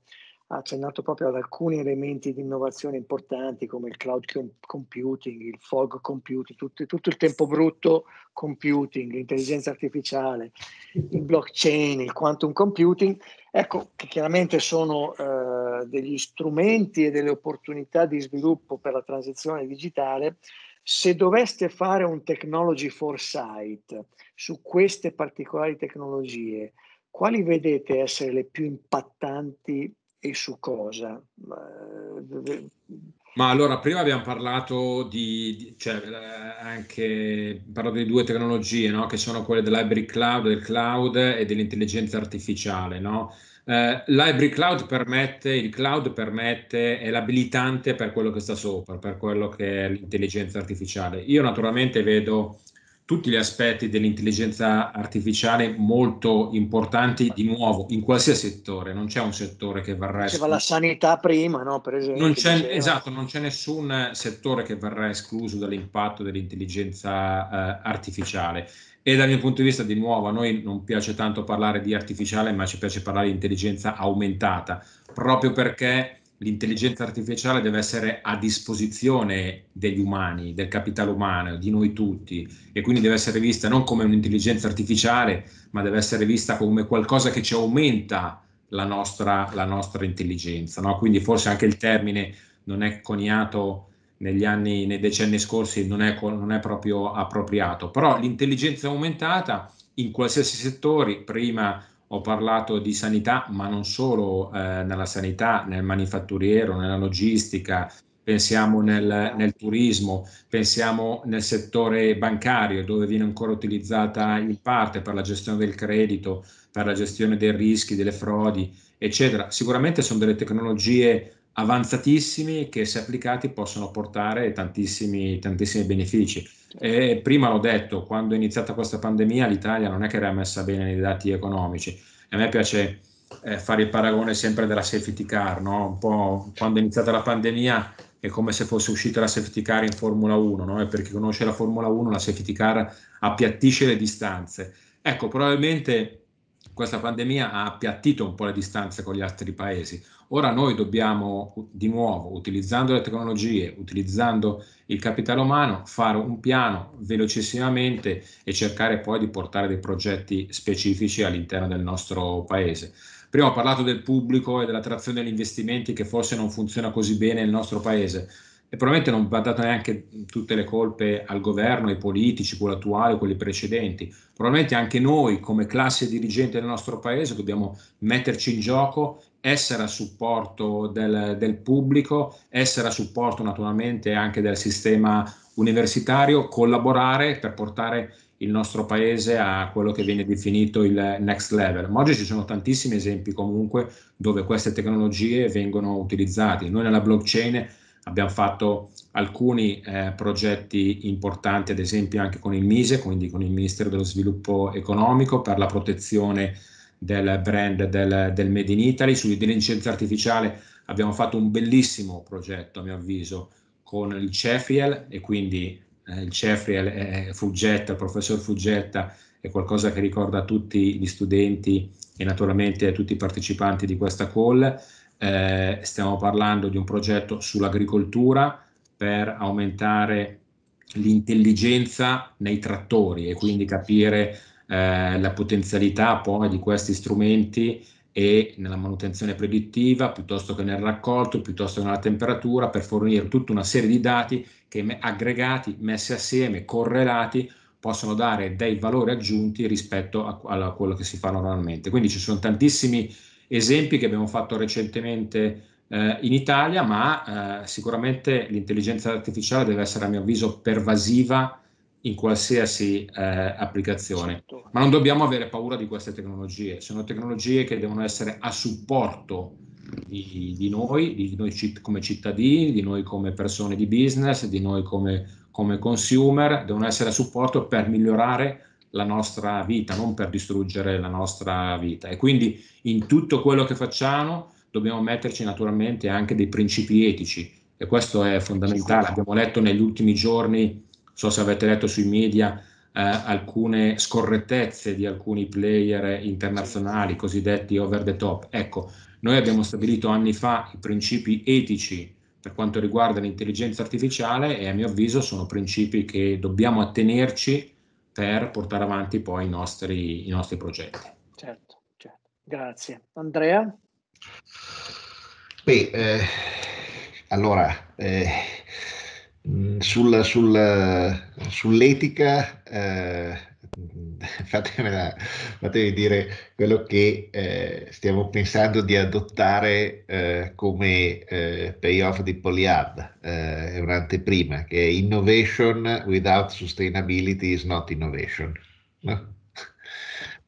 ha accennato proprio ad alcuni elementi di innovazione importanti come il cloud computing, il fog computing, tutto, tutto il tempo brutto computing, l'intelligenza artificiale, il blockchain, il quantum computing, ecco che chiaramente sono eh, degli strumenti e delle opportunità di sviluppo per la transizione digitale. Se doveste fare un technology foresight su queste particolari tecnologie, quali vedete essere le più impattanti e su cosa. Ma allora, prima abbiamo parlato di, di cioè, eh, anche parlato di due tecnologie, no? che sono quelle dell'hybrid cloud, del cloud e dell'intelligenza artificiale. No? Eh, L'hybrid cloud permette, il cloud permette, è l'abilitante per quello che sta sopra, per quello che è l'intelligenza artificiale. Io naturalmente vedo tutti gli aspetti dell'intelligenza artificiale molto importanti di nuovo in qualsiasi settore, non c'è un settore che varrà escluso. C'era la sanità prima, no? Per esempio. Non esatto, non c'è nessun settore che varrà escluso dall'impatto dell'intelligenza eh, artificiale. E dal mio punto di vista, di nuovo, a noi non piace tanto parlare di artificiale, ma ci piace parlare di intelligenza aumentata, proprio perché l'intelligenza artificiale deve essere a disposizione degli umani, del capitale umano, di noi tutti e quindi deve essere vista non come un'intelligenza artificiale, ma deve essere vista come qualcosa che ci aumenta la nostra, la nostra intelligenza. No? Quindi forse anche il termine non è coniato negli anni, nei decenni scorsi, non è, non è proprio appropriato, però l'intelligenza aumentata in qualsiasi settore, prima ho parlato di sanità, ma non solo eh, nella sanità, nel manifatturiero, nella logistica, pensiamo nel, nel, turismo, pensiamo nel settore bancario dove viene ancora utilizzata in parte per la gestione del credito, per la gestione dei rischi, delle frodi, eccetera. Sicuramente sono delle tecnologie avanzatissime che se applicate possono portare tantissimi, tantissimi benefici. E prima l'ho detto, quando è iniziata questa pandemia l'Italia non è che era messa bene nei dati economici. a me piace eh, fare il paragone sempre della safety car, no? un po' quando è iniziata la pandemia è come se fosse uscita la safety car in Formula 1, no? e per chi conosce la Formula 1 la safety car appiattisce le distanze. Ecco, probabilmente questa pandemia ha appiattito un po' le distanze con gli altri paesi. Ora noi dobbiamo di nuovo, utilizzando le tecnologie, utilizzando il capitale umano, fare un piano velocissimamente e cercare poi di portare dei progetti specifici all'interno del nostro paese. Prima ho parlato del pubblico e dell'attrazione degli investimenti che forse non funziona così bene nel nostro paese e probabilmente non va dato neanche tutte le colpe al governo, ai politici, quello attuale, quelli precedenti. Probabilmente anche noi come classe dirigente del nostro paese dobbiamo metterci in gioco essere a supporto del, del pubblico, essere a supporto naturalmente anche del sistema universitario, collaborare per portare il nostro paese a quello che viene definito il next level. Ma oggi ci sono tantissimi esempi comunque dove queste tecnologie vengono utilizzate. Noi nella blockchain abbiamo fatto alcuni eh, progetti importanti, ad esempio anche con il MISE, quindi con il Ministero dello Sviluppo Economico per la protezione del brand del, del Made in Italy. Sull'intelligenza artificiale abbiamo fatto un bellissimo progetto, a mio avviso, con il Cefriel e quindi eh, il Cefriel è Fuggetta, il professor Fuggetta è qualcosa che ricorda a tutti gli studenti e naturalmente a tutti i partecipanti di questa call. Eh, stiamo parlando di un progetto sull'agricoltura per aumentare l'intelligenza nei trattori e quindi capire eh, la potenzialità poi di questi strumenti e nella manutenzione predittiva piuttosto che nel raccolto, piuttosto che nella temperatura per fornire tutta una serie di dati che aggregati, messi assieme, correlati possono dare dei valori aggiunti rispetto a, a quello che si fa normalmente. Quindi ci sono tantissimi esempi che abbiamo fatto recentemente eh, in Italia, ma eh, sicuramente l'intelligenza artificiale deve essere a mio avviso pervasiva in qualsiasi eh, applicazione. Certo. Ma non dobbiamo avere paura di queste tecnologie, sono tecnologie che devono essere a supporto di, di noi, di noi citt- come cittadini, di noi come persone di business, di noi come, come consumer, devono essere a supporto per migliorare la nostra vita, non per distruggere la nostra vita. E quindi in tutto quello che facciamo dobbiamo metterci naturalmente anche dei principi etici e questo è fondamentale. Abbiamo letto negli ultimi giorni so se avete letto sui media eh, alcune scorrettezze di alcuni player internazionali, cosiddetti over the top. Ecco, noi abbiamo stabilito anni fa i principi etici per quanto riguarda l'intelligenza artificiale e a mio avviso sono principi che dobbiamo attenerci per portare avanti poi i nostri, i nostri progetti. Certo, certo. Grazie. Andrea? Beh, eh, allora, eh Mm, sul, sul, sull'etica, eh, fatemi dire quello che eh, stiamo pensando di adottare eh, come eh, payoff di Poliab, eh, è un'anteprima che è Innovation without sustainability is not innovation. No?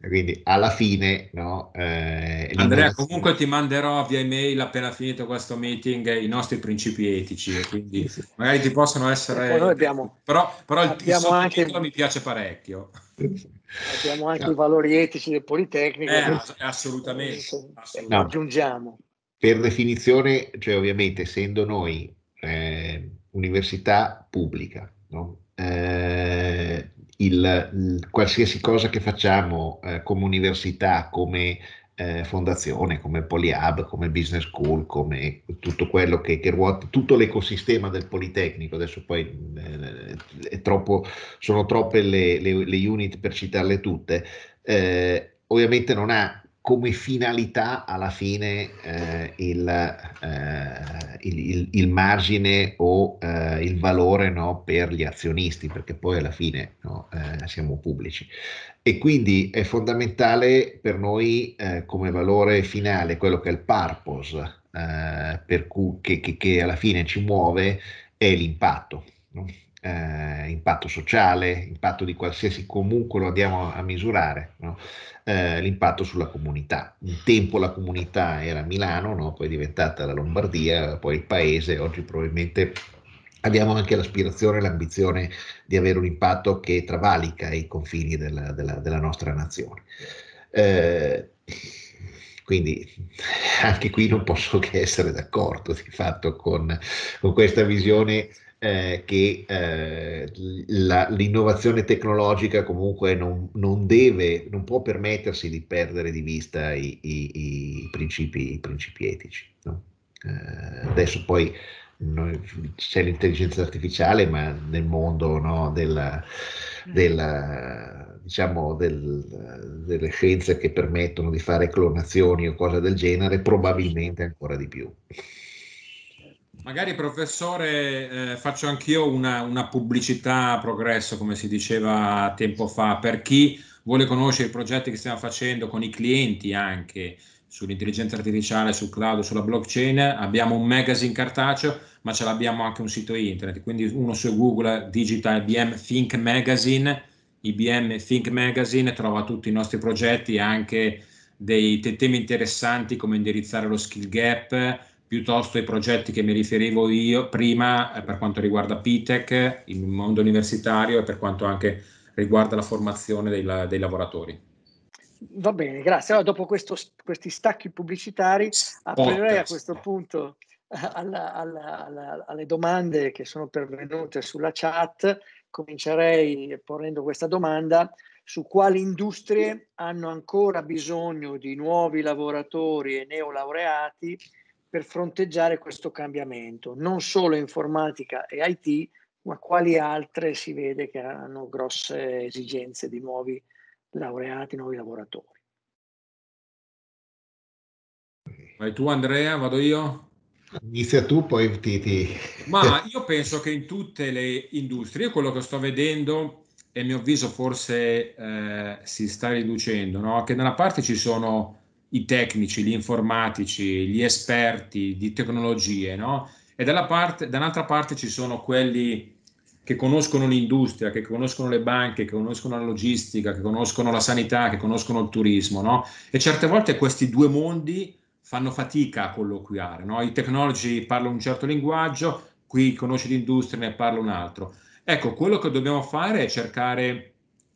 Quindi alla fine, no, eh, Andrea, comunque ti manderò via email appena finito questo meeting i nostri principi etici, quindi magari ti possono essere. Abbiamo, però, però abbiamo il, anche, mi piace parecchio. Abbiamo anche no. i valori etici del Politecnico. Eh, assolutamente. assolutamente. No, aggiungiamo. Per definizione, cioè ovviamente, essendo noi eh, università pubblica, no? Eh, il, il, mm, qualsiasi cosa che facciamo eh, come università, come eh, fondazione, come Polyhub, come Business School, come tutto quello che, che ruota, tutto l'ecosistema del Politecnico, adesso poi eh, troppo, sono troppe le, le, le, unit per citarle tutte, eh, ovviamente non ha come finalità alla fine eh, il, eh, il, il, il, margine o eh, il valore no, per gli azionisti, perché poi alla fine no, eh, siamo pubblici. E quindi è fondamentale per noi eh, come valore finale quello che è il purpose, eh, per cui, che, che, che alla fine ci muove, è l'impatto. No? eh, impatto sociale, impatto di qualsiasi comunque lo andiamo a misurare, no? eh, l'impatto sulla comunità. Un tempo la comunità era Milano, no? poi è diventata la Lombardia, poi il paese, oggi probabilmente abbiamo anche l'aspirazione e l'ambizione di avere un impatto che travalica i confini della, della, della nostra nazione. Eh, quindi anche qui non posso che essere d'accordo di fatto con, con questa visione eh, che eh, la, l'innovazione tecnologica comunque non, non, deve, non può permettersi di perdere di vista i, i, i, principi, i principi, etici. No? Eh, adesso poi noi, c'è l'intelligenza artificiale, ma nel mondo no, della, mm. della, diciamo, del, delle scienze che permettono di fare clonazioni o cose del genere, probabilmente ancora di più. Magari professore eh, faccio anch'io una, una pubblicità a progresso, come si diceva tempo fa, per chi vuole conoscere i progetti che stiamo facendo con i clienti anche sull'intelligenza artificiale, sul cloud, sulla blockchain, abbiamo un magazine cartaceo, ma ce l'abbiamo anche un sito internet, quindi uno su Google digita IBM Think Magazine, IBM Think Magazine trova tutti i nostri progetti, anche dei, dei temi interessanti come indirizzare lo skill gap, piuttosto i progetti che mi riferivo io prima eh, per quanto riguarda PITEC, il mondo universitario e per quanto anche riguarda la formazione dei, dei lavoratori. Va bene, grazie. Allora, dopo questo, questi stacchi pubblicitari, aprirei a questo punto eh, alla, alla, alla, alle domande che sono pervenute sulla chat. Comincerei ponendo questa domanda su quali industrie hanno ancora bisogno di nuovi lavoratori e neolaureati per fronteggiare questo cambiamento, non solo informatica e IT, ma quali altre si vede che hanno grosse esigenze di nuovi laureati, nuovi lavoratori. Vai tu Andrea, vado io? Inizia tu, poi Titi. Ma io penso che in tutte le industrie, quello che sto vedendo, e a mio avviso forse eh, si sta riducendo, no? che da una parte ci sono i tecnici, gli informatici, gli esperti di tecnologie, no? E dalla parte, dall'altra parte ci sono quelli che conoscono l'industria, che conoscono le banche, che conoscono la logistica, che conoscono la sanità, che conoscono il turismo, no? E certe volte questi due mondi fanno fatica a colloquiare, no? I tecnologi parlano un certo linguaggio, qui conosce l'industria ne parla un altro. Ecco, quello che dobbiamo fare è cercare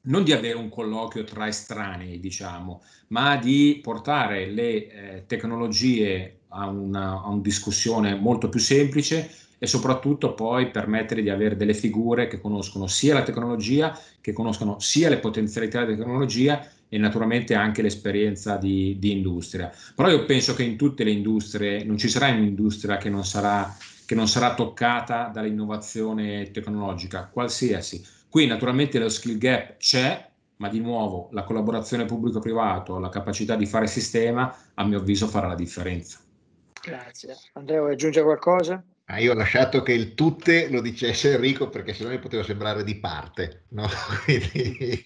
non di avere un colloquio tra estranei, diciamo, ma di portare le eh, tecnologie a una, a una discussione molto più semplice e soprattutto poi permettere di avere delle figure che conoscono sia la tecnologia, che conoscono sia le potenzialità della tecnologia e naturalmente anche l'esperienza di, di industria. Però io penso che in tutte le industrie non ci sarà un'industria che non sarà, che non sarà toccata dall'innovazione tecnologica, qualsiasi Qui naturalmente lo skill gap c'è, ma di nuovo la collaborazione pubblico-privato, la capacità di fare sistema, a mio avviso farà la differenza. Grazie. Andrea, vuoi aggiungere qualcosa? Ah, io ho lasciato che il tutte lo dicesse Enrico perché sennò mi poteva sembrare di parte, no? Quindi,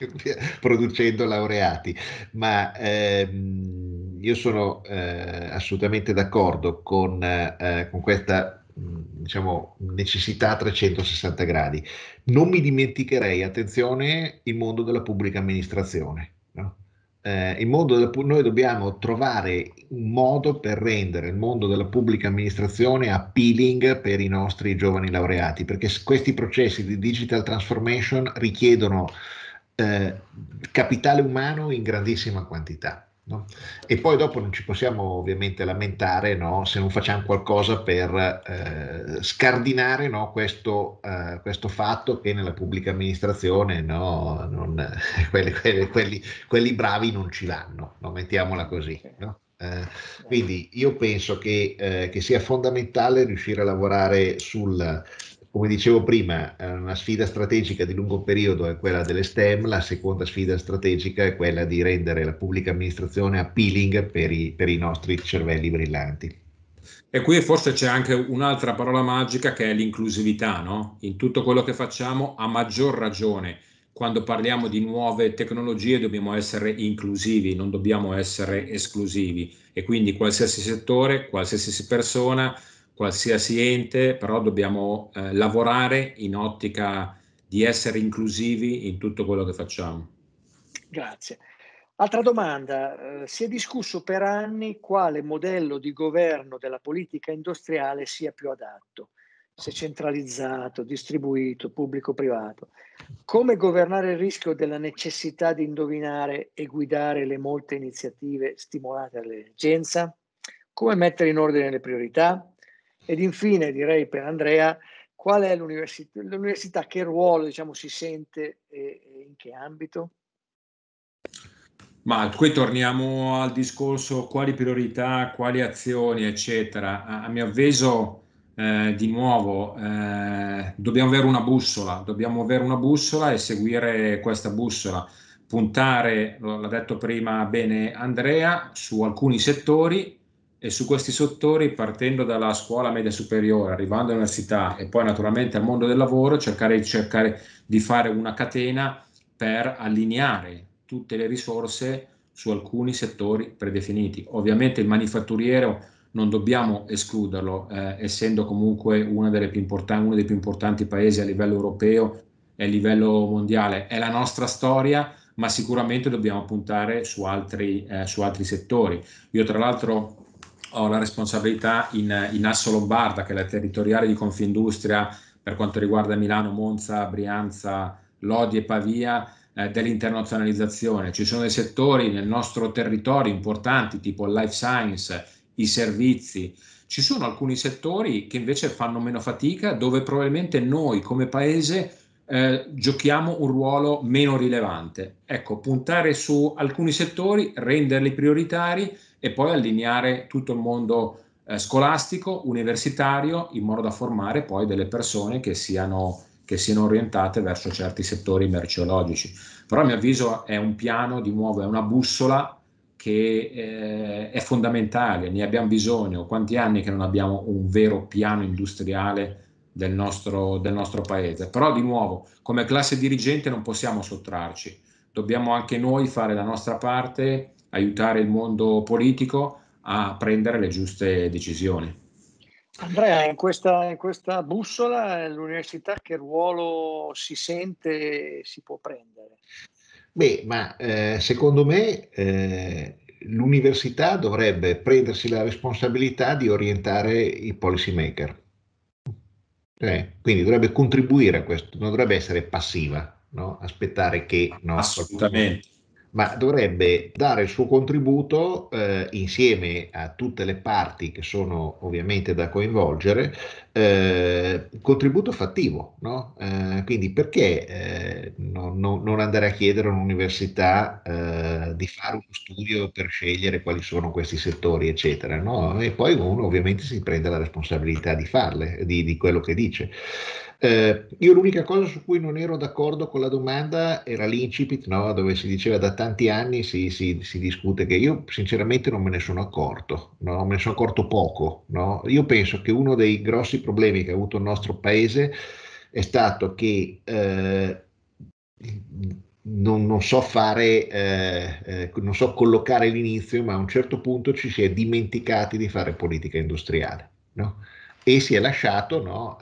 producendo laureati. Ma ehm, io sono eh, assolutamente d'accordo con, eh, con questa Mm, diciamo, necessità a 360 gradi. Non mi dimenticherei, attenzione, il mondo della pubblica amministrazione. No? Eh, il mondo della, noi dobbiamo trovare un modo per rendere il mondo della pubblica amministrazione appealing per i nostri giovani laureati, perché questi processi di digital transformation richiedono eh, capitale umano in grandissima quantità. No? E poi dopo non ci possiamo ovviamente lamentare no? se non facciamo qualcosa per eh, scardinare no? questo, eh, questo, fatto che nella pubblica amministrazione non, quelli, quelli, quelli, quelli, bravi non ci vanno, mettiamola così. Eh, quindi io penso che, eh, che, sia fondamentale riuscire a lavorare sul, come dicevo prima, eh, una sfida strategica di lungo periodo è quella delle STEM, la seconda sfida strategica è quella di rendere la pubblica amministrazione appealing per i, per i nostri cervelli brillanti. E qui forse c'è anche un'altra parola magica che è l'inclusività, no? In tutto quello che facciamo, a maggior ragione, quando parliamo di nuove tecnologie dobbiamo essere inclusivi, non dobbiamo essere esclusivi. E quindi qualsiasi settore, qualsiasi persona, qualsiasi ente, però dobbiamo eh, lavorare in ottica di essere inclusivi in tutto quello che facciamo. Grazie. Altra domanda, eh, si è discusso per anni quale modello di governo della politica industriale sia più adatto, se centralizzato, distribuito, pubblico-privato. Come governare il rischio della necessità di indovinare e guidare le molte iniziative stimolate dall'emergenza? Come mettere in ordine le priorità? Ed infine direi per Andrea, qual è l'università, l'università che ruolo diciamo, si sente e, e in che ambito? Ma qui torniamo al discorso quali priorità, quali azioni, eccetera. A, a mio avviso, eh, di nuovo, eh, dobbiamo avere una bussola, dobbiamo avere una bussola e seguire questa bussola. Puntare, l'ha detto prima bene Andrea, su alcuni settori e su questi settori, partendo dalla scuola media superiore, arrivando all'università e poi naturalmente al mondo del lavoro, cercare, cercare di fare una catena per allineare tutte le risorse su alcuni settori predefiniti. Ovviamente il manifatturiero non dobbiamo escluderlo, eh, essendo comunque uno dei più importanti paesi a livello europeo e a livello mondiale. È la nostra storia, ma sicuramente dobbiamo puntare su altri, eh, su altri settori. Io tra l'altro ho la responsabilità in, in Asso Lombarda, che è la territoriale di Confindustria per quanto riguarda Milano, Monza, Brianza, Lodi e Pavia, eh, dell'internazionalizzazione. Ci sono dei settori nel nostro territorio importanti, tipo il life science, i servizi. Ci sono alcuni settori che invece fanno meno fatica, dove probabilmente noi come paese eh, giochiamo un ruolo meno rilevante. Ecco, puntare su alcuni settori, renderli prioritari e poi allineare tutto il mondo eh, scolastico, universitario, in modo da formare poi delle persone che siano, che siano orientate verso certi settori merceologici. Però a mio avviso è un piano, di nuovo, è una bussola che eh, è fondamentale, ne abbiamo bisogno. Quanti anni che non abbiamo un vero piano industriale del nostro, del nostro paese? Però di nuovo, come classe dirigente non possiamo sottrarci, dobbiamo anche noi fare la nostra parte aiutare il mondo politico a prendere le giuste decisioni. Andrea, in questa, in questa bussola l'università che ruolo si sente e si può prendere? Beh, ma eh, secondo me eh, l'università dovrebbe prendersi la responsabilità di orientare i policy maker. Eh, quindi dovrebbe contribuire a questo, non dovrebbe essere passiva, no? aspettare che... No, Assolutamente. Qualcuno ma dovrebbe dare il suo contributo eh, insieme a tutte le parti che sono ovviamente da coinvolgere, eh, contributo fattivo. No? Eh, quindi perché eh, no, no, non andare a chiedere a all'università eh, di fare uno studio per scegliere quali sono questi settori, eccetera. E poi uno ovviamente si prende la responsabilità di farle, di, di quello che dice. Eh, io l'unica cosa su cui non ero d'accordo con la domanda era l'incipit, no? dove si diceva da tanti anni si, si, si, discute che io sinceramente non me ne sono accorto, no? me ne sono accorto poco. No? Io penso che uno dei grossi problemi che ha avuto il nostro paese è stato che eh, non, non, so fare, eh, eh, non so collocare l'inizio, ma a un certo punto ci si è dimenticati di fare politica industriale. No? e si è lasciato no?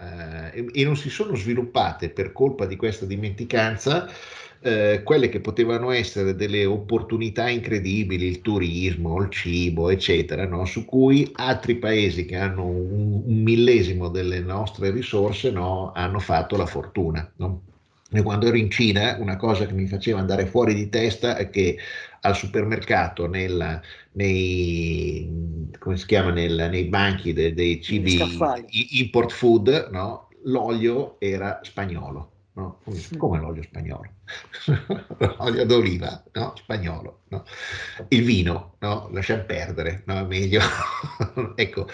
eh, e non si sono sviluppate per colpa di questa dimenticanza eh, quelle che potevano essere delle opportunità incredibili, il turismo, il cibo, eccetera, no? su cui altri paesi che hanno un, un millesimo delle nostre risorse no? hanno fatto la fortuna. No? quando ero in Cina, una cosa che mi faceva andare fuori di testa è che al supermercato, nella, nei, chiama, nel, nei, banchi de, dei cibi import food, no? l'olio era spagnolo. No? Come, mm. l'olio spagnolo? l'olio d'oliva no? spagnolo. Il vino, lasciamo perdere, è meglio. ecco,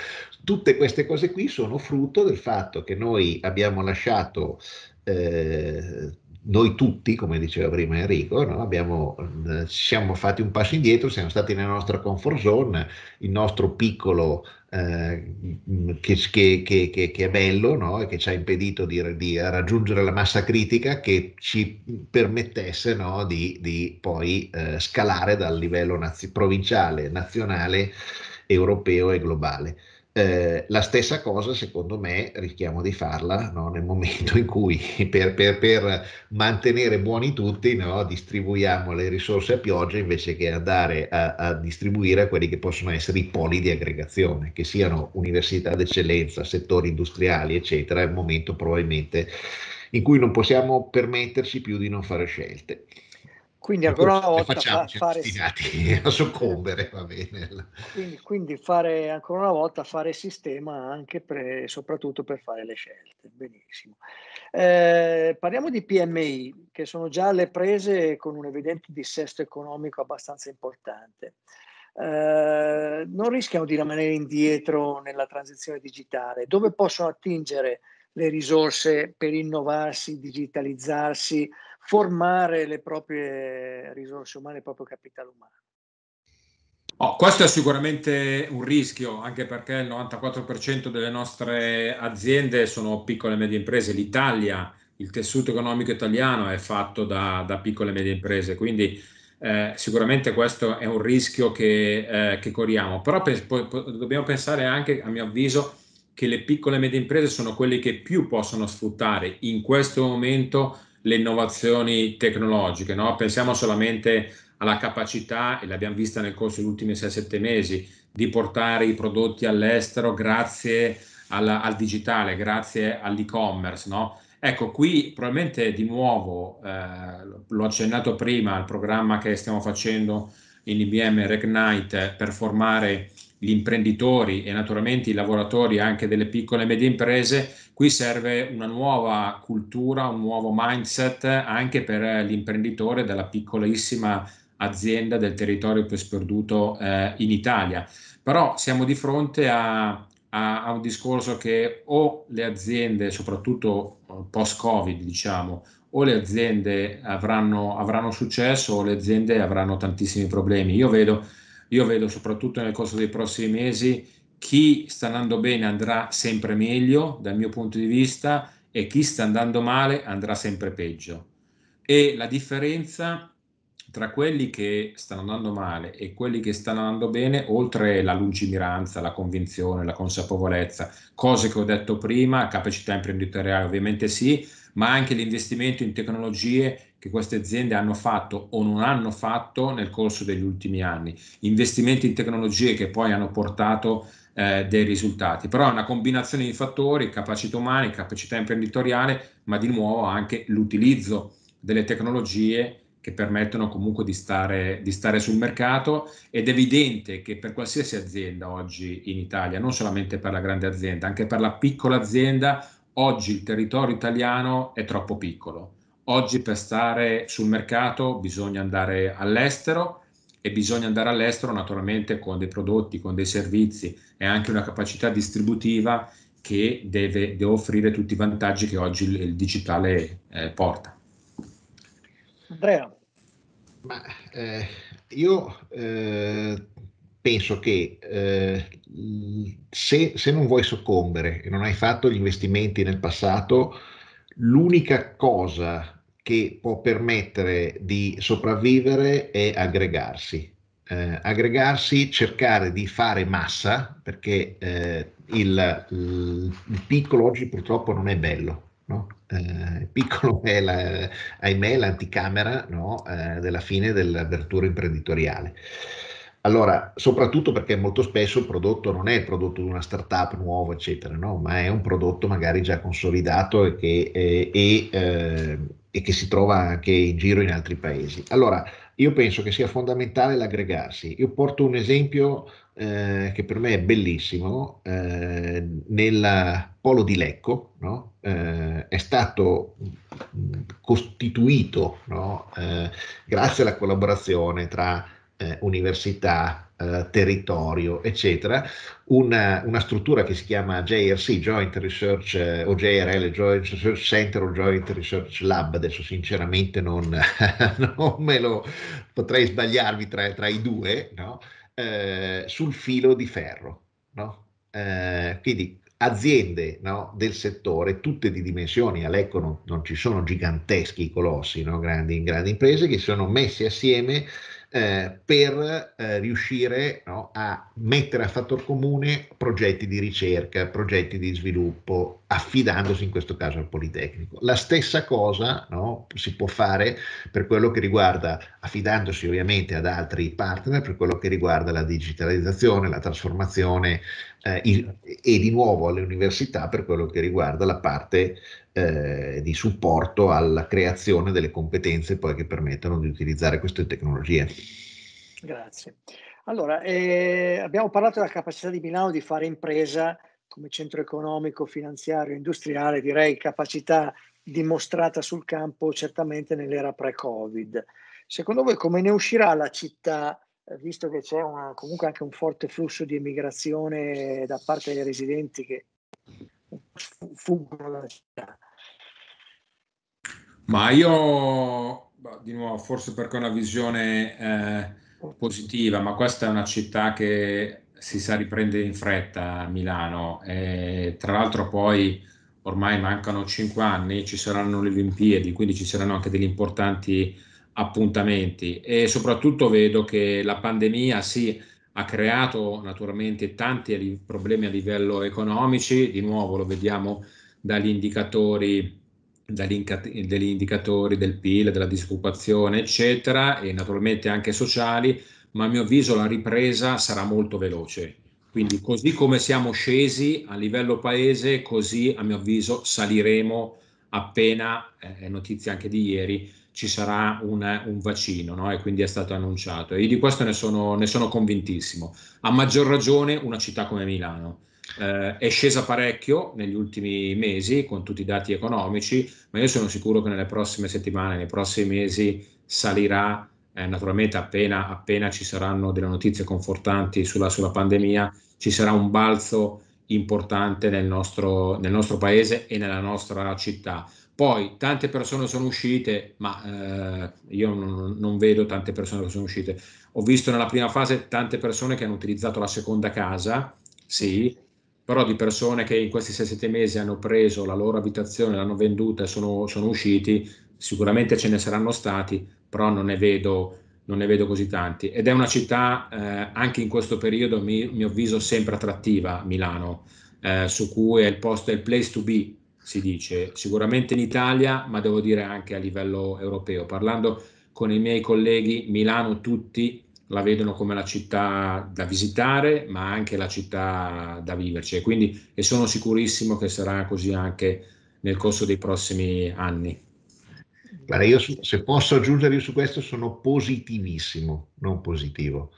tutte queste cose qui sono frutto del fatto che noi abbiamo lasciato eh, noi tutti, come diceva prima Enrico, no? Abbiamo, eh, siamo fatti un passo indietro, siamo stati nella nostra comfort zone, il nostro piccolo eh, che, che, che, che, è bello no? e che ci ha impedito di, di, raggiungere la massa critica che ci permettesse no? di, di, poi eh, scalare dal livello nazi- provinciale, nazionale, europeo e globale. Eh, la stessa cosa, secondo me, rischiamo di farla no? nel momento in cui per, per, per mantenere buoni tutti no? distribuiamo le risorse a pioggia invece che andare a, a distribuire quelli che possono essere i poli di aggregazione, che siano università d'eccellenza, settori industriali, eccetera, è un momento probabilmente in cui non possiamo permetterci più di non fare scelte. Quindi ancora una volta fa, fare a soccombere, va bene. Quindi, quindi, fare ancora una volta fare sistema anche per, soprattutto per fare le scelte. Benissimo. Eh, parliamo di PMI, che sono già alle prese con un evidente dissesto economico abbastanza importante. Eh, non rischiano di rimanere indietro nella transizione digitale. Dove possono attingere le risorse per innovarsi, digitalizzarsi? formare le proprie risorse umane, il proprio capitale umano. Oh, questo è sicuramente un rischio, anche perché il 94% delle nostre aziende sono piccole e medie imprese. L'Italia, il tessuto economico italiano è fatto da, da piccole e medie imprese, quindi eh, sicuramente questo è un rischio che, eh, che corriamo. Però pe- po- dobbiamo pensare anche, a mio avviso, che le piccole e medie imprese sono quelle che più possono sfruttare in questo momento le innovazioni tecnologiche. No? Pensiamo solamente alla capacità, e l'abbiamo vista nel corso degli ultimi 6-7 mesi, di portare i prodotti all'estero grazie al, al digitale, grazie all'e-commerce. No? Ecco, qui probabilmente di nuovo, eh, l'ho accennato prima, il programma che stiamo facendo in IBM Reignite per formare gli imprenditori e naturalmente i lavoratori anche delle piccole e medie imprese, qui serve una nuova cultura, un nuovo mindset anche per l'imprenditore della piccolissima azienda del territorio più sperduto eh, in Italia. Però siamo di fronte a, a, un discorso che o le aziende, soprattutto eh, post-Covid, diciamo, o le aziende avranno, avranno successo o le aziende avranno tantissimi problemi. Io vedo io vedo soprattutto nel corso dei prossimi mesi chi sta andando bene andrà sempre meglio dal mio punto di vista e chi sta andando male andrà sempre peggio. E la differenza tra quelli che stanno andando male e quelli che stanno andando bene, oltre la lungimiranza, la convinzione, la consapevolezza, cose che ho detto prima, capacità imprenditoriale ovviamente sì, ma anche l'investimento in tecnologie che queste aziende hanno fatto o non hanno fatto nel corso degli ultimi anni, investimenti in tecnologie che poi hanno portato eh, dei risultati, però è una combinazione di fattori, capacità umane, capacità imprenditoriale, ma di nuovo anche l'utilizzo delle tecnologie che permettono comunque di stare, di stare, sul mercato ed è evidente che per qualsiasi azienda oggi in Italia, non solamente per la grande azienda, anche per la piccola azienda, oggi il territorio italiano è troppo piccolo. Oggi per stare sul mercato bisogna andare all'estero e bisogna andare all'estero naturalmente con dei prodotti, con dei servizi e anche una capacità distributiva che deve, deve offrire tutti i vantaggi che oggi il, il digitale eh, porta. Andrea. Ma, eh, io eh, penso che eh, se, se, non vuoi soccombere e non hai fatto gli investimenti nel passato, L'unica cosa che può permettere di sopravvivere è aggregarsi. Eh, aggregarsi, cercare di fare massa, perché eh, il, il, piccolo oggi purtroppo non è bello. No? Eh, piccolo è, la, ahimè, l'anticamera no? Eh, della fine dell'apertura imprenditoriale. Allora, soprattutto perché molto spesso il prodotto non è il prodotto di una startup nuova, eccetera, no? ma è un prodotto magari già consolidato e che, eh, e, eh, e che, si trova anche in giro in altri paesi. Allora, io penso che sia fondamentale l'aggregarsi. Io porto un esempio eh, che per me è bellissimo, eh, nel polo di Lecco no? Eh, è stato mm, costituito no? Eh, grazie alla collaborazione tra eh, università, eh, territorio, eccetera, una, eh, una, struttura che si chiama JRC, Joint Research eh, o JRL, Joint Research Center o Joint Research Lab, adesso sinceramente non, non me lo potrei sbagliarmi tra, tra i due, no? Eh, sul filo di ferro. No? Eh, quindi aziende no, del settore, tutte di dimensioni, all'ECO non, non ci sono giganteschi colossi, no, grandi, grandi imprese, che si sono messe assieme eh, per eh, riuscire no, a mettere a fattor comune progetti di ricerca, progetti di sviluppo, affidandosi in questo caso al Politecnico. La stessa cosa no, si può fare per quello che riguarda, affidandosi ovviamente ad altri partner, per quello che riguarda la digitalizzazione, la trasformazione eh, e di nuovo alle università per quello che riguarda la parte eh, di supporto alla creazione delle competenze poi che permettono di utilizzare queste tecnologie. Grazie. Allora, eh, abbiamo parlato della capacità di Milano di fare impresa come centro economico, finanziario, industriale, direi capacità dimostrata sul campo certamente nell'era pre-Covid. Secondo voi come ne uscirà la città, eh, visto che c'è una, comunque anche un forte flusso di emigrazione da parte dei residenti che fuggono dalla città. Ma io, boh, di nuovo, forse perché ho una visione eh, positiva, ma questa è una città che si sa riprendere in fretta a Milano. E, tra l'altro poi ormai mancano cinque anni, ci saranno le Olimpiadi, quindi ci saranno anche degli importanti appuntamenti e soprattutto vedo che la pandemia sì, ha creato naturalmente tanti problemi a livello economici, di nuovo lo vediamo dagli indicatori, dagli, dagli indicatori del PIL, della disoccupazione, eccetera, e naturalmente anche sociali, ma a mio avviso la ripresa sarà molto veloce. Quindi così come siamo scesi a livello paese, così a mio avviso saliremo appena, eh, notizia anche di ieri, ci sarà un, un vaccino no? e quindi è stato annunciato. E di questo ne sono, ne sono convintissimo. A maggior ragione una città come Milano. Eh, è scesa parecchio negli ultimi mesi con tutti i dati economici, ma io sono sicuro che nelle prossime settimane, nei prossimi mesi salirà. Eh, naturalmente appena, appena, ci saranno delle notizie confortanti sulla, sulla pandemia, ci sarà un balzo importante nel nostro, nel nostro paese e nella nostra città. Poi tante persone sono uscite, ma eh, io non, non, vedo tante persone che sono uscite. Ho visto nella prima fase tante persone che hanno utilizzato la seconda casa, sì, però di persone che in questi 6-7 mesi hanno preso la loro abitazione, l'hanno venduta e sono, sono usciti, sicuramente ce ne saranno stati, però non ne vedo, non ne vedo così tanti. Ed è una città, eh, anche in questo periodo, mi, mio avviso, sempre attrattiva, Milano, eh, su cui è il posto, è il place to be si dice, sicuramente in Italia, ma devo dire anche a livello europeo. Parlando con i miei colleghi, Milano tutti la vedono come la città da visitare, ma anche la città da viverci. E quindi, e sono sicurissimo che sarà così anche nel corso dei prossimi anni. Guarda, io se posso aggiungere io su questo sono positivissimo, non positivo.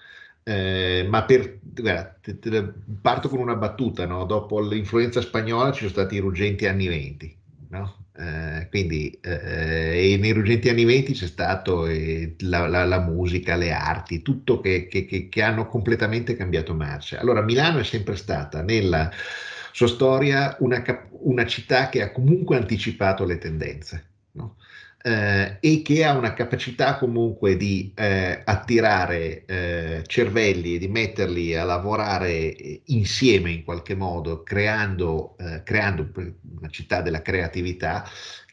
Eh, ma per, guarda, te, te, parto con una battuta, no? dopo l'influenza spagnola ci sono stati i ruggenti anni 20, no? eh, quindi eh, nei ruggenti anni 20 c'è stata eh, la, la, la, musica, le arti, tutto che, che, che, che, hanno completamente cambiato marcia. Allora Milano è sempre stata nella sua storia una, una città che ha comunque anticipato le tendenze eh, e che ha una capacità comunque di eh, attirare eh, cervelli, di metterli a lavorare eh, insieme in qualche modo, creando, eh, creando una città della creatività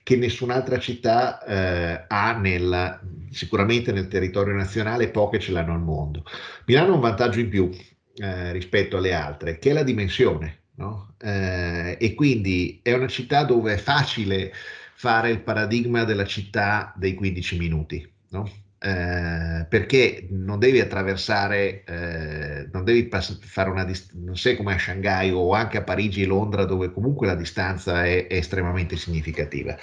che nessun'altra città eh, ha nel, sicuramente nel territorio nazionale, poche ce l'hanno al mondo. Milano ha un vantaggio in più rispetto alle altre, che è la dimensione, no? e quindi è una città dove è facile fare il paradigma della città dei 15 minuti, no? Eh, perché non devi attraversare, eh, non devi pass- fare una distanza, non sei come a Shanghai o anche a Parigi e Londra dove comunque la distanza è, è, estremamente significativa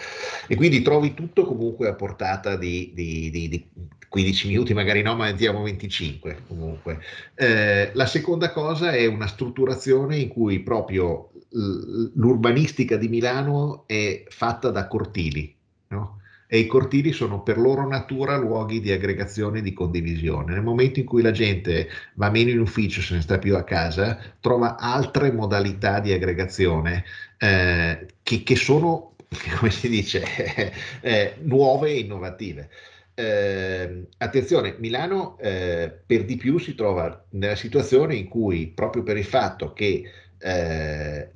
e quindi trovi tutto comunque a portata di, di, di, di 15 minuti, magari no, ma diamo 25 comunque. Eh, la seconda cosa è una strutturazione in cui proprio l'urbanistica di Milano è fatta da cortili, no? e i cortili sono per loro natura luoghi di aggregazione e di condivisione. Nel momento in cui la gente va meno in ufficio, se ne sta più a casa, trova altre modalità di aggregazione eh, che, che, sono, come si dice, eh, nuove e innovative. Eh, attenzione, Milano eh, per di più si trova nella situazione in cui, proprio per il fatto che eh,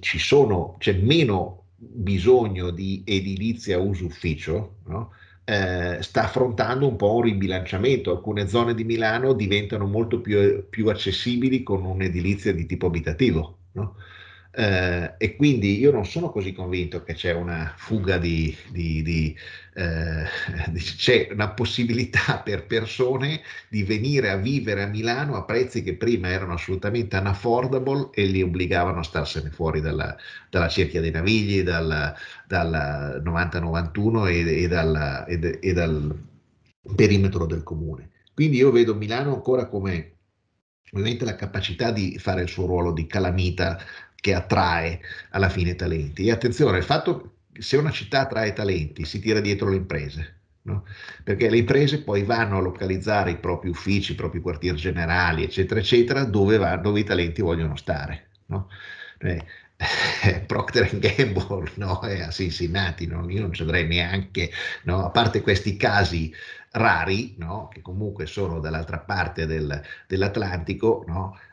ci sono, c'è meno bisogno di edilizia a uso ufficio, no? eh, sta affrontando un po' un ribilanciamento. Alcune zone di Milano diventano molto più, più accessibili con un'edilizia di tipo abitativo. No? Eh, e quindi io non sono così convinto che c'è una fuga di, di, di, eh, di, c'è una possibilità per persone di venire a vivere a Milano a prezzi che prima erano assolutamente unaffordable e li obbligavano a starsene fuori dalla, dalla cerchia dei navigli, dal, 90-91 e, e, dalla, e, e dal perimetro del comune. Quindi io vedo Milano ancora come ovviamente la capacità di fare il suo ruolo di calamita che attrae alla fine talenti. E attenzione, il fatto che se una città attrae talenti si tira dietro le imprese. No? Perché le imprese poi vanno a localizzare i propri uffici, i propri quartier generali, eccetera, eccetera, dove, va, dove i talenti vogliono stare. No? Eh, Procter Gamble no? è eh, a Cincinnati, no? io non ci andrei neanche, no? a parte questi casi rari, che comunque sono dall'altra parte del, dell'Atlantico,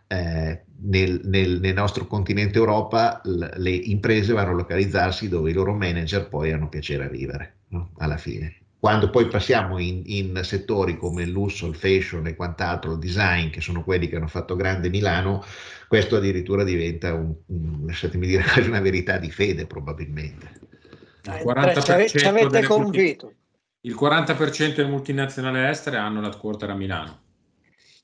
eh, nel, nel, nel, nostro continente Europa l, le imprese vanno a localizzarsi dove i loro manager poi hanno piacere a vivere, no? alla fine. Quando poi passiamo in, in, settori come il lusso, il fashion e quant'altro, il design, che sono quelli che hanno fatto grande Milano, questo addirittura diventa, un, un, lasciatemi dire, una verità di fede probabilmente. Il 40% eh, ci avete convinto. Il 40% delle multinazionali estere hanno la quarter a Milano.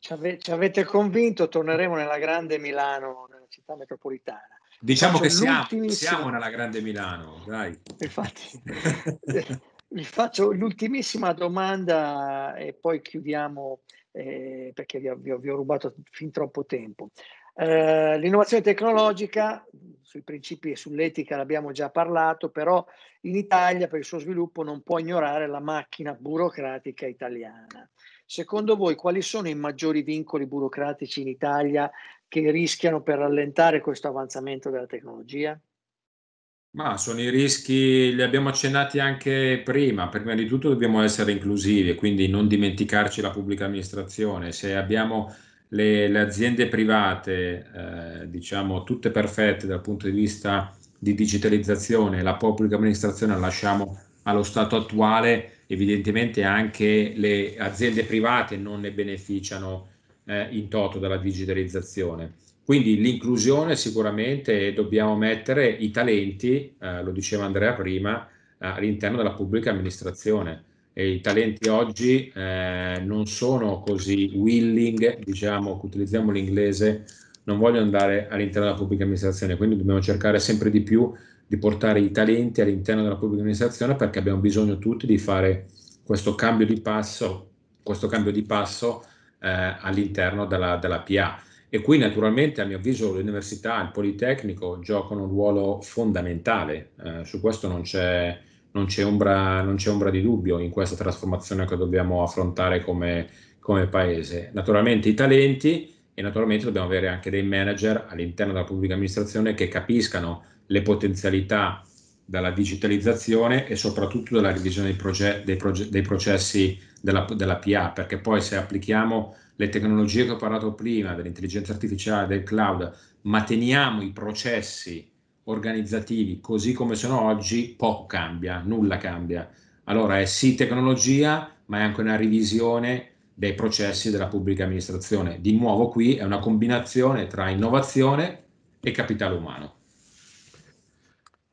Ci, ave, ci, avete convinto, torneremo nella grande Milano, nella città metropolitana. Diciamo Faccio che siamo, siamo nella grande Milano, dai. Infatti. Eh, vi faccio l'ultimissima domanda e poi chiudiamo eh, perché vi ho, vi, ho rubato fin troppo tempo. Eh, l'innovazione tecnologica, sui principi e sull'etica l'abbiamo già parlato, però in Italia per il suo sviluppo non può ignorare la macchina burocratica italiana. Secondo voi quali sono i maggiori vincoli burocratici in Italia che rischiano per rallentare questo avanzamento della tecnologia? Ma sono i rischi, li abbiamo accennati anche prima. Prima di tutto dobbiamo essere inclusivi, quindi non dimenticarci la pubblica amministrazione. Se abbiamo le, le aziende private, eh, diciamo, tutte perfette dal punto di vista di digitalizzazione, la pubblica amministrazione la lasciamo allo stato attuale, evidentemente anche le aziende private non ne beneficiano eh, in toto dalla digitalizzazione. Quindi l'inclusione sicuramente dobbiamo mettere i talenti, eh, lo diceva Andrea prima, eh, all'interno della pubblica amministrazione. E I talenti oggi eh, non sono così willing, diciamo, utilizziamo l'inglese, non vogliono andare all'interno della pubblica amministrazione, quindi dobbiamo cercare sempre di più di portare i talenti all'interno della pubblica amministrazione perché abbiamo bisogno tutti di fare questo cambio di passo, cambio di passo eh, all'interno della, della PA. E qui naturalmente a mio avviso l'università, il Politecnico giocano un ruolo fondamentale, eh, su questo non c'è, non, c'è ombra, non c'è, ombra, di dubbio in questa trasformazione che dobbiamo affrontare come, come paese. Naturalmente i talenti e naturalmente dobbiamo avere anche dei manager all'interno della pubblica amministrazione che capiscano le potenzialità dalla digitalizzazione e soprattutto dalla revisione dei, proge- dei, proge- dei processi della, della, PA, perché poi se applichiamo le tecnologie che ho parlato prima, dell'intelligenza artificiale, del cloud, ma teniamo i processi organizzativi così come sono oggi, poco cambia, nulla cambia. Allora è sì tecnologia, ma è anche una revisione dei processi della pubblica amministrazione. Di nuovo qui è una combinazione tra innovazione e capitale umano.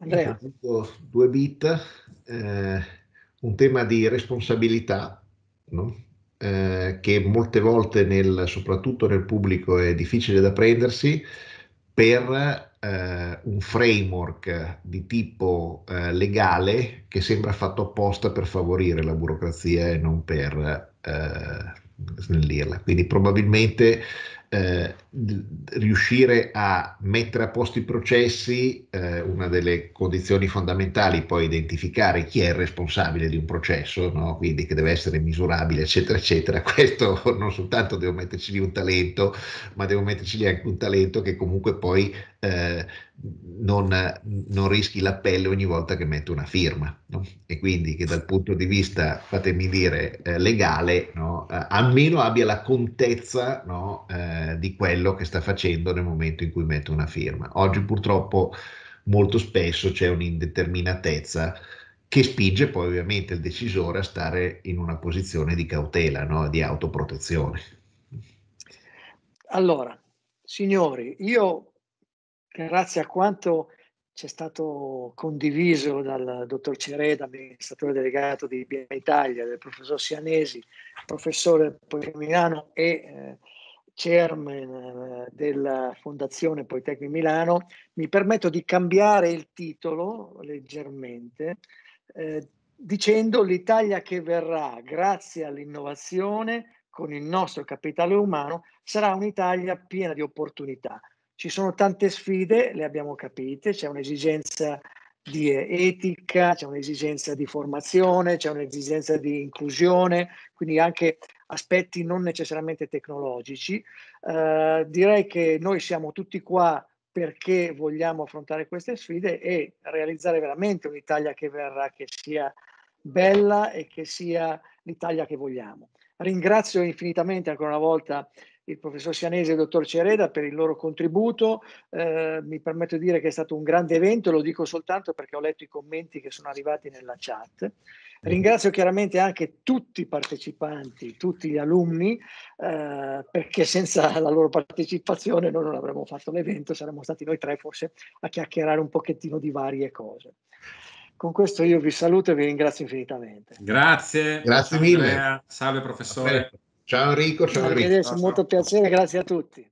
Andrea. Due bit, eh, un tema di responsabilità, no? eh, che molte volte, nel, soprattutto nel pubblico, è difficile da prendersi per eh, un framework di tipo eh, legale che sembra fatto apposta per favorire la burocrazia e non per eh, snellirla. Quindi probabilmente eh, riuscire a mettere a posto i processi, eh, una delle condizioni fondamentali, poi identificare chi è il responsabile di un processo, no? quindi che deve essere misurabile, eccetera, eccetera. Questo non soltanto devo metterci lì un talento, ma devo metterci lì anche un talento che comunque poi eh, non, non, rischi l'appello ogni volta che metto una firma. No? E quindi che dal punto di vista, fatemi dire, eh, legale, no? Eh, almeno abbia la contezza no? Eh, di quello che sta facendo nel momento in cui metto una firma. Oggi purtroppo molto spesso c'è un'indeterminatezza che spinge poi ovviamente il decisore a stare in una posizione di cautela, no? di autoprotezione. Allora, signori, io grazie a quanto c'è stato condiviso dal dottor Cereda, amministratore delegato di BIA Italia, del professor Sianesi, professore Milano e eh, chairman eh, della Fondazione Politecnico Milano, mi permetto di cambiare il titolo leggermente eh, dicendo l'Italia che verrà grazie all'innovazione con il nostro capitale umano sarà un'Italia piena di opportunità. Ci sono tante sfide, le abbiamo capite, c'è un'esigenza di etica, c'è un'esigenza di formazione, c'è un'esigenza di inclusione, quindi anche aspetti non necessariamente tecnologici. Eh, direi che noi siamo tutti qua perché vogliamo affrontare queste sfide e realizzare veramente un'Italia che verrà, che sia bella e che sia l'Italia che vogliamo. Ringrazio infinitamente ancora una volta il professor Sianese e il dottor Cereda per il loro contributo. Eh, mi permetto di dire che è stato un grande evento, lo dico soltanto perché ho letto i commenti che sono arrivati nella chat. Mm. Ringrazio chiaramente anche tutti i partecipanti, tutti gli alunni, eh, perché senza la loro partecipazione noi non avremmo fatto l'evento, saremmo stati noi tre forse a chiacchierare un pochettino di varie cose. Con questo io vi saluto e vi ringrazio infinitamente. Grazie. Grazie mille. Salve professore. Perfetto. Ciao Enrico, ciao Enrico. Arrivederci, molto piacere, grazie a tutti.